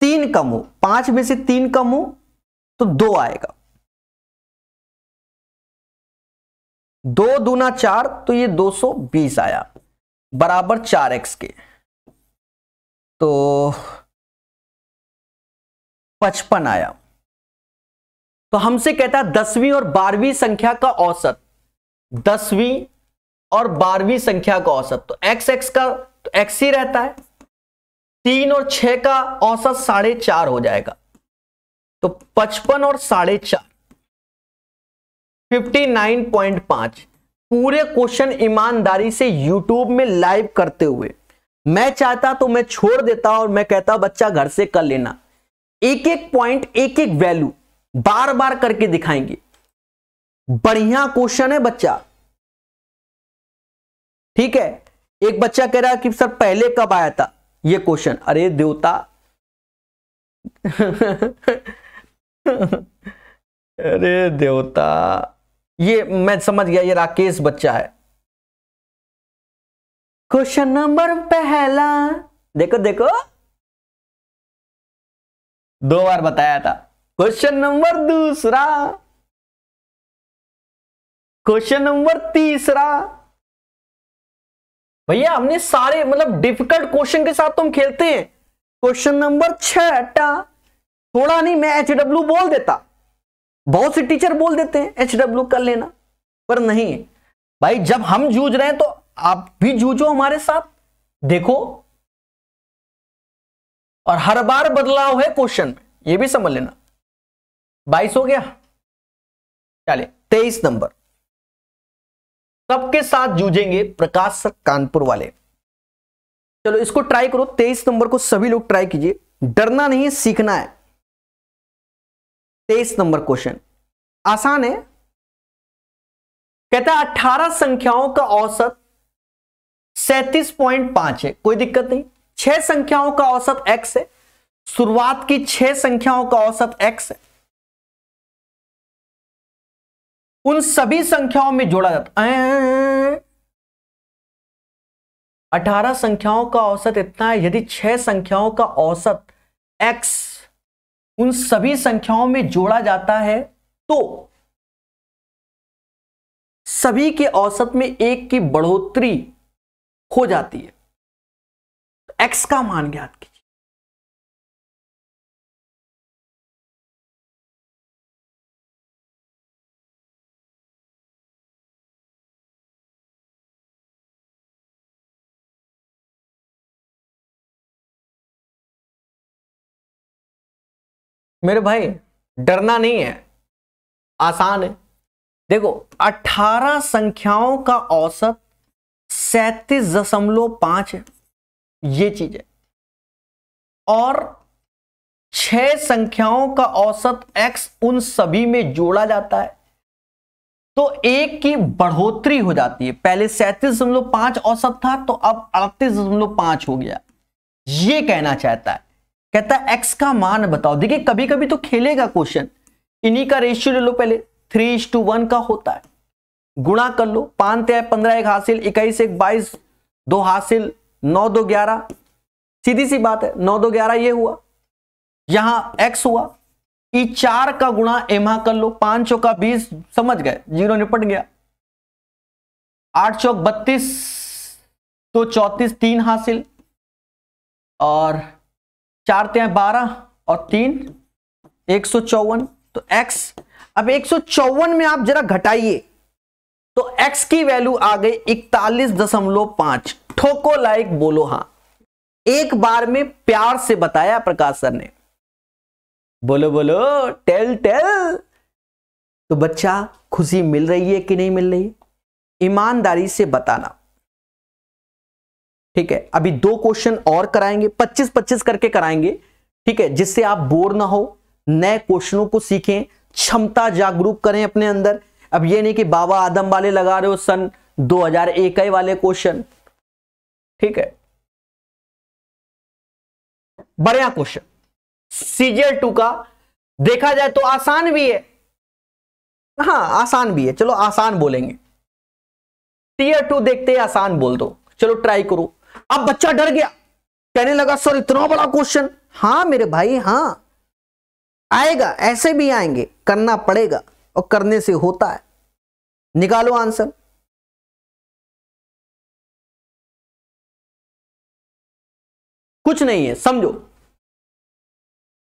तीन कम हो पांच में से तीन कम हो तो दो आएगा दो दूना चार तो ये 220 आया बराबर चार एक्स के तो पचपन आया तो हमसे कहता है दसवीं और बारहवीं संख्या का औसत दसवीं और बारहवीं संख्या का औसत तो एक्स एक्स का तो एक्स ही रहता है तीन और छह का औसत साढ़े चार हो जाएगा तो पचपन और साढ़े चार फिफ्टी नाइन पॉइंट पांच पूरे क्वेश्चन ईमानदारी से यूट्यूब में लाइव करते हुए मैं चाहता तो मैं छोड़ देता और मैं कहता बच्चा घर से कर लेना एक एक पॉइंट एक एक वैल्यू बार बार करके दिखाएंगे बढ़िया क्वेश्चन है बच्चा ठीक है एक बच्चा कह रहा कि सर पहले कब आया था ये क्वेश्चन अरे देवता अरे देवता ये मैं समझ गया ये राकेश बच्चा है क्वेश्चन नंबर पहला देखो देखो दो बार बताया था क्वेश्चन नंबर दूसरा क्वेश्चन नंबर तीसरा भैया हमने सारे मतलब डिफिकल्ट क्वेश्चन के साथ तुम खेलते हैं क्वेश्चन नंबर छठा थोड़ा नहीं मैं एच डब्ल्यू बोल देता बहुत से टीचर बोल देते हैं एच डब्ल्यू कर लेना पर नहीं भाई जब हम जूझ रहे हैं तो आप भी जूझो हमारे साथ देखो और हर बार बदलाव है क्वेश्चन में ये भी समझ लेना बाईस हो गया चलिए तेईस नंबर सबके साथ जूझेंगे प्रकाश कानपुर वाले चलो इसको ट्राई करो तेईस नंबर को सभी लोग ट्राई कीजिए डरना नहीं है सीखना है तेईस नंबर क्वेश्चन आसान है कहता है अठारह संख्याओं का औसत सैतीस पॉइंट पांच है कोई दिक्कत नहीं छह संख्याओं का औसत एक्स है शुरुआत की छह संख्याओं का औसत एक्स है उन सभी संख्याओं में जोड़ा जाता है अठारह संख्याओं का औसत इतना है यदि छह संख्याओं का औसत एक्स उन सभी संख्याओं में जोड़ा जाता है तो सभी के औसत में एक की बढ़ोतरी हो जाती है एक्स का मान ज्ञात कीजिए मेरे भाई डरना नहीं है आसान है देखो 18 संख्याओं का औसत सैतीस दशमलव पांच ये चीज है और छह संख्याओं का औसत एक्स उन सभी में जोड़ा जाता है तो एक की बढ़ोतरी हो जाती है पहले सैतीस दशमलव पांच औसत था तो अब अड़तीस दशमलव पांच हो गया ये कहना चाहता है कहता है एक्स का मान बताओ देखिए कभी कभी तो खेलेगा क्वेश्चन इन्हीं का रेशियो ले लो पहले थ्री टू वन का होता है गुणा कर लो पांच त्याय पंद्रह एक हासिल इक्कीस एक बाईस दो हासिल नौ दो ग्यारह सीधी सी बात है नौ दो ग्यारह ये हुआ यहां एक्स हुआ ई चार का गुणा एमा कर लो पांच चौका बीस समझ गए जीरो निपट गया आठ चौक बत्तीस तो चौतीस तीन हासिल और चार त्यां बारह और तीन एक सौ चौवन तो एक्स अब एक सौ चौवन में आप जरा घटाइए तो x की वैल्यू आ गई इकतालीस दशमलव पांच ठोको लाइक बोलो हां एक बार में प्यार से बताया प्रकाश सर ने बोलो बोलो टेल टेल तो बच्चा खुशी मिल रही है कि नहीं मिल रही ईमानदारी से बताना ठीक है अभी दो क्वेश्चन और कराएंगे 25-25 करके कराएंगे ठीक है जिससे आप बोर ना हो नए क्वेश्चनों को सीखें क्षमता जागरूक करें अपने अंदर अब ये नहीं कि बाबा आदम वाले लगा रहे हो सन दो हजार एक वाले क्वेश्चन ठीक है बढ़िया क्वेश्चन सीजियर टू का देखा जाए तो आसान भी है हाँ आसान भी है चलो आसान बोलेंगे टीयर टू देखते ही आसान बोल दो चलो ट्राई करो अब बच्चा डर गया कहने लगा सर इतना बड़ा क्वेश्चन हाँ मेरे भाई हाँ आएगा ऐसे भी आएंगे करना पड़ेगा और करने से होता है निकालो आंसर कुछ नहीं है समझो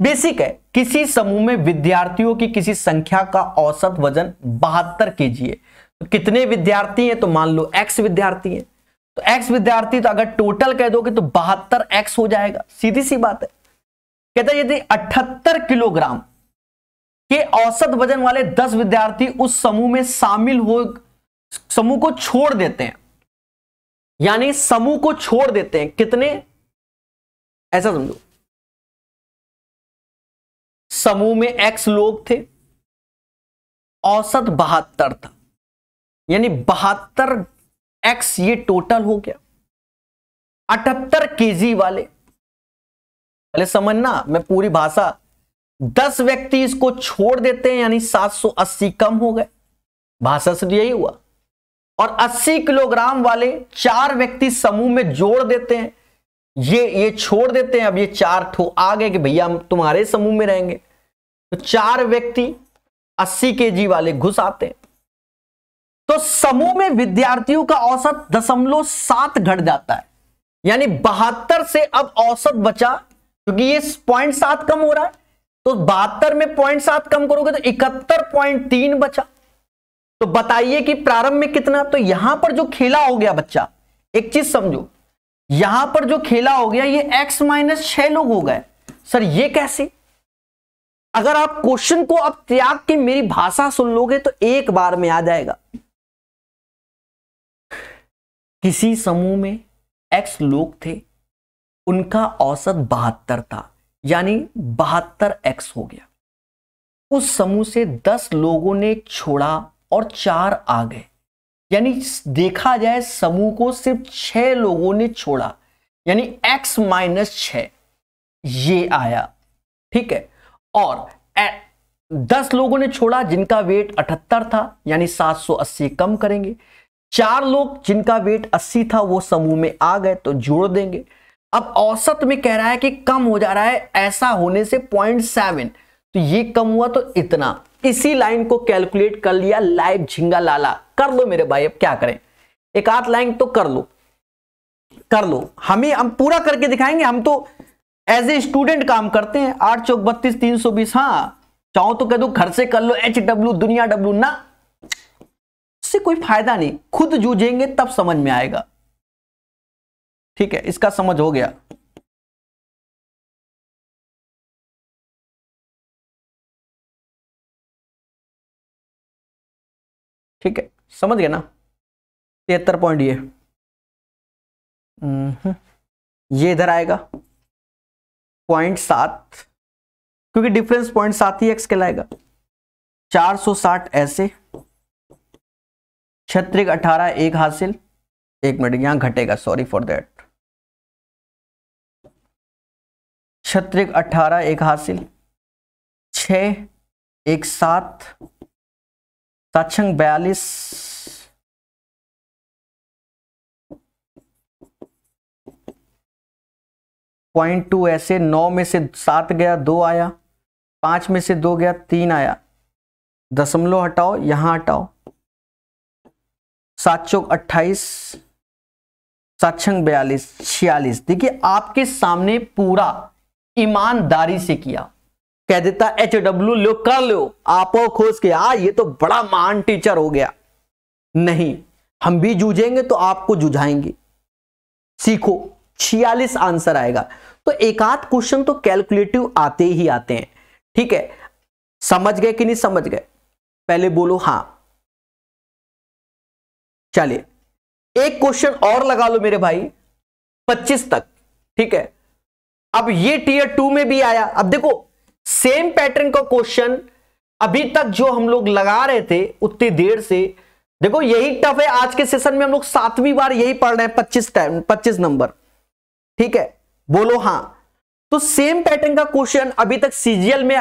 बेसिक है किसी समूह में विद्यार्थियों की किसी संख्या का औसत वजन बहत्तर के जी है तो कितने विद्यार्थी हैं तो मान लो एक्स विद्यार्थी हैं तो एक्स विद्यार्थी तो अगर टोटल कह दोगे तो बहत्तर एक्स हो जाएगा सीधी सी बात है कहता है यदि अठहत्तर किलोग्राम कि औसत वजन वाले दस विद्यार्थी उस समूह में शामिल हो समूह को छोड़ देते हैं यानी समूह को छोड़ देते हैं कितने ऐसा समझो समूह में एक्स लोग थे औसत बहत्तर था यानी बहत्तर एक्स ये टोटल हो गया अठहत्तर केजी वाले पहले समझना मैं पूरी भाषा दस व्यक्ति इसको छोड़ देते हैं यानी 780 कम हो गए भाषा से तो यही हुआ और 80 किलोग्राम वाले चार व्यक्ति समूह में जोड़ देते हैं ये ये छोड़ देते हैं अब ये चार ठो आ गए कि भैया हम तुम्हारे समूह में रहेंगे तो चार व्यक्ति 80 के जी वाले घुस आते हैं तो समूह में विद्यार्थियों का औसत दशमलव सात घट जाता है यानी बहत्तर से अब औसत बचा क्योंकि ये पॉइंट सात कम हो रहा है तो बहत्तर में पॉइंट सात कम करोगे तो इकहत्तर पॉइंट तीन बचा तो बताइए कि प्रारंभ में कितना तो यहां पर जो खेला हो गया बच्चा एक चीज समझो यहां पर जो खेला हो गया ये x माइनस छह लोग हो गए सर ये कैसे अगर आप क्वेश्चन को अब त्याग के मेरी भाषा सुन लोगे तो एक बार में आ जाएगा किसी समूह में x लोग थे उनका औसत बहत्तर था यानी बहत्तर एक्स हो गया उस समूह से दस लोगों ने छोड़ा और चार आ गए यानी देखा जाए समूह को सिर्फ छह लोगों ने छोड़ा यानी x माइनस छ ये आया ठीक है और ए, दस लोगों ने छोड़ा जिनका वेट अठहत्तर था यानी सात सौ अस्सी कम करेंगे चार लोग जिनका वेट अस्सी था वो समूह में आ गए तो जोड़ देंगे अब औसत में कह रहा है कि कम हो जा रहा है ऐसा होने से पॉइंट सेवन तो ये कम हुआ तो इतना इसी लाइन को कैलकुलेट कर लिया लाइव झिंगा लाला कर लो मेरे भाई अब क्या करें एक आध लाइन तो कर लो कर लो हमें हम पूरा करके दिखाएंगे हम तो एज ए स्टूडेंट काम करते हैं आठ चौक बत्तीस तीन सौ बीस हाँ चाहो तो कह दो घर से कर लो एच डब्ल्यू दुनिया डब्ल्यू ना उससे कोई फायदा नहीं खुद जूझेंगे तब समझ में आएगा ठीक है इसका समझ हो गया ठीक है समझ गया ना तिहत्तर पॉइंट ये हम्म, ये इधर आएगा पॉइंट सात क्योंकि डिफरेंस पॉइंट सात ही एक्स कहलाएगा चार सौ साठ ऐसे छत्रिक अठारह एक हासिल एक मिनट यहां घटेगा सॉरी फॉर दैट छत्रिक अट्ठारह एक हासिल छ एक सात साक्षंग बयालीस पॉइंट टू ऐसे नौ में से सात गया दो आया पांच में से दो गया तीन आया दशमलव हटाओ यहां हटाओ सात चौक अट्ठाईस साक्षंग बयालीस छियालीस देखिए आपके सामने पूरा ईमानदारी से किया कह देता एच डब्ल्यू लो कर लो आपो खोज के आ हाँ, ये तो बड़ा महान टीचर हो गया नहीं हम भी जूझेंगे तो आपको जुझाएंगे सीखो छियालीस आंसर आएगा तो एक आध क्वेश्चन तो कैलकुलेटिव आते ही आते हैं ठीक है समझ गए कि नहीं समझ गए पहले बोलो हां चलिए एक क्वेश्चन और लगा लो मेरे भाई 25 तक ठीक है अब ये टीयर टू में भी आया अब देखो सेम पैटर्न का क्वेश्चन अभी तक जो हम लोग लगा रहे थे उतनी देर से देखो यही टफ है आज के सेशन में हम लोग सातवीं बार यही पढ़ रहे हैं पच्चीस टाइम पच्चीस नंबर ठीक है बोलो हाँ तो सेम पैटर्न का क्वेश्चन अभी तक सीजीएल में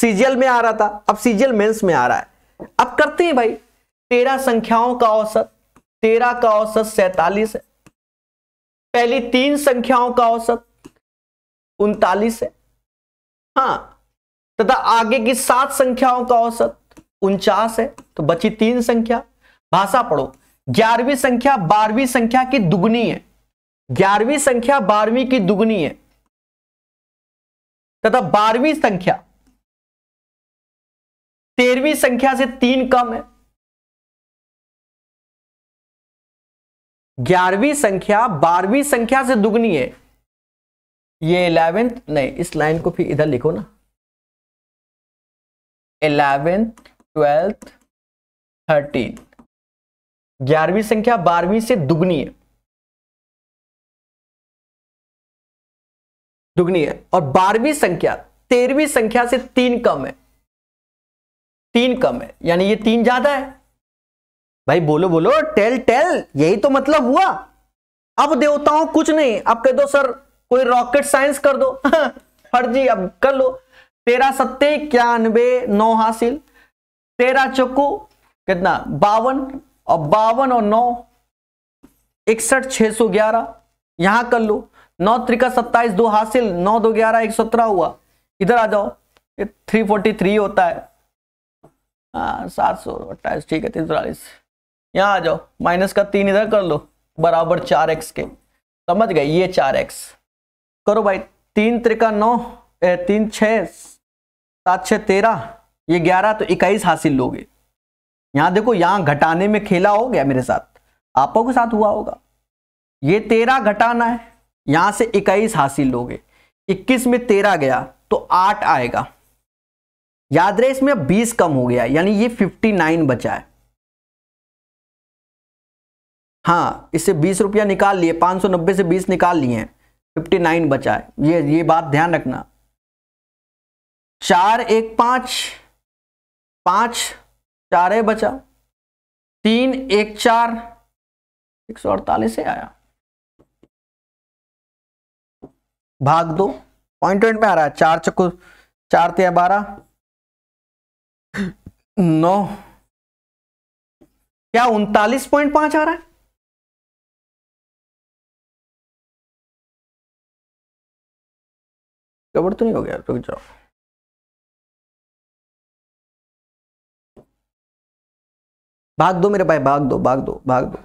सीजीएल में आ रहा था अब सीजीएल मेंस में आ रहा है अब करते हैं भाई तेरह संख्याओं का औसत तेरह का औसत सैतालीस है पहली तीन संख्याओं का औसत उनतालीस है हाँ तथा आगे की सात संख्याओं का औसत उनचास है तो बची तीन संख्या भाषा पढ़ो ग्यारहवीं संख्या बारहवीं संख्या की दुगनी है ग्यारहवीं संख्या बारहवीं की दुगनी है तथा बारहवीं संख्या तेरहवीं संख्या से तीन कम है ग्यारहवीं संख्या बारहवीं संख्या से दुगनी है ये इलेवेंथ नहीं इस लाइन को फिर इधर लिखो ना इलेवेंथ ट्वेल्थ थर्टीन ग्यारहवीं संख्या बारहवीं से दुगनी है दुगनी है और बारहवीं संख्या तेरहवीं संख्या से तीन कम है तीन कम है यानी ये तीन ज्यादा है भाई बोलो बोलो टेल टेल यही तो मतलब हुआ अब देवताओं कुछ नहीं अब कह दो सर कोई रॉकेट साइंस कर दो फर्जी अब कर लो तेरह सत्ते इक्यानवे नौ हासिल तेरह चौको कितना बावन और बावन और नौ इकसठ छह सौ ग्यारह यहां कर लो नौ त्रिका सत्ताईस दो हासिल नौ दो ग्यारह एक सत्रह हुआ इधर आ जाओ थ्री फोर्टी थ्री होता है हाँ सात सौ अट्ठाईस ठीक है तीन सौ चालीस यहाँ आ जाओ माइनस का तीन इधर कर लो बराबर चार एक्स के समझ गए ये चार एक्स करो भाई तीन त्रिका नौ ए, तीन छ सात छ तेरह ये ग्यारह तो इक्कीस हासिल लोगे यहां देखो यहां घटाने में खेला हो गया मेरे साथ आपों के साथ हुआ होगा ये तेरह घटाना है यहां से इक्कीस हासिल लोगे इक्कीस में तेरह गया तो आठ आएगा याद रहे इसमें बीस कम हो गया यानी ये फिफ्टी नाइन बचा है हाँ इससे बीस रुपया निकाल लिए पांच सौ नब्बे से बीस निकाल लिए हैं फिफ्टी नाइन बचा है ये ये बात ध्यान रखना चार एक पांच पांच चार है बचा तीन एक चार एक सौ अड़तालीस आया भाग दो पॉइंट पॉइंट में आ रहा है चार चक्को चार तेरह बारह नौ क्या उनतालीस पॉइंट पांच आ रहा है कवर तो नहीं हो गया रुक जाओ भाग दो मेरे भाई भाग दो भाग दो भाग दो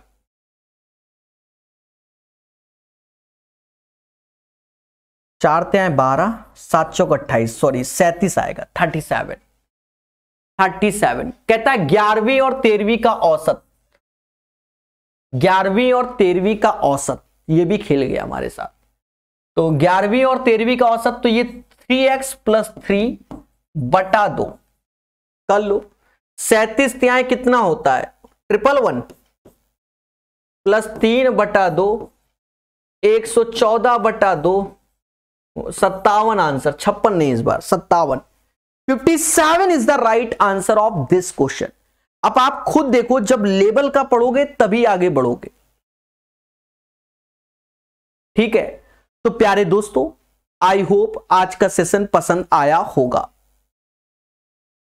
चार ते आए बारह सात सौ अट्ठाईस सॉरी सैतीस आएगा थर्टी सेवन थर्टी सेवन कहता है ग्यारहवीं और तेरहवीं का औसत ग्यारहवीं और तेरहवीं का औसत ये भी खेल गया हमारे साथ तो ग्यारहवीं और तेरहवीं का औसत तो ये थ्री एक्स प्लस थ्री बटा दो कर लो सैतीस त्याय कितना होता है ट्रिपल वन प्लस तीन बटा दो एक सौ चौदह बटा दो सत्तावन आंसर छप्पन नहीं इस बार सत्तावन fifty seven is the right answer of this question अब आप खुद देखो जब लेबल का पढ़ोगे तभी आगे बढ़ोगे ठीक है तो प्यारे दोस्तों आई होप आज का सेशन पसंद आया होगा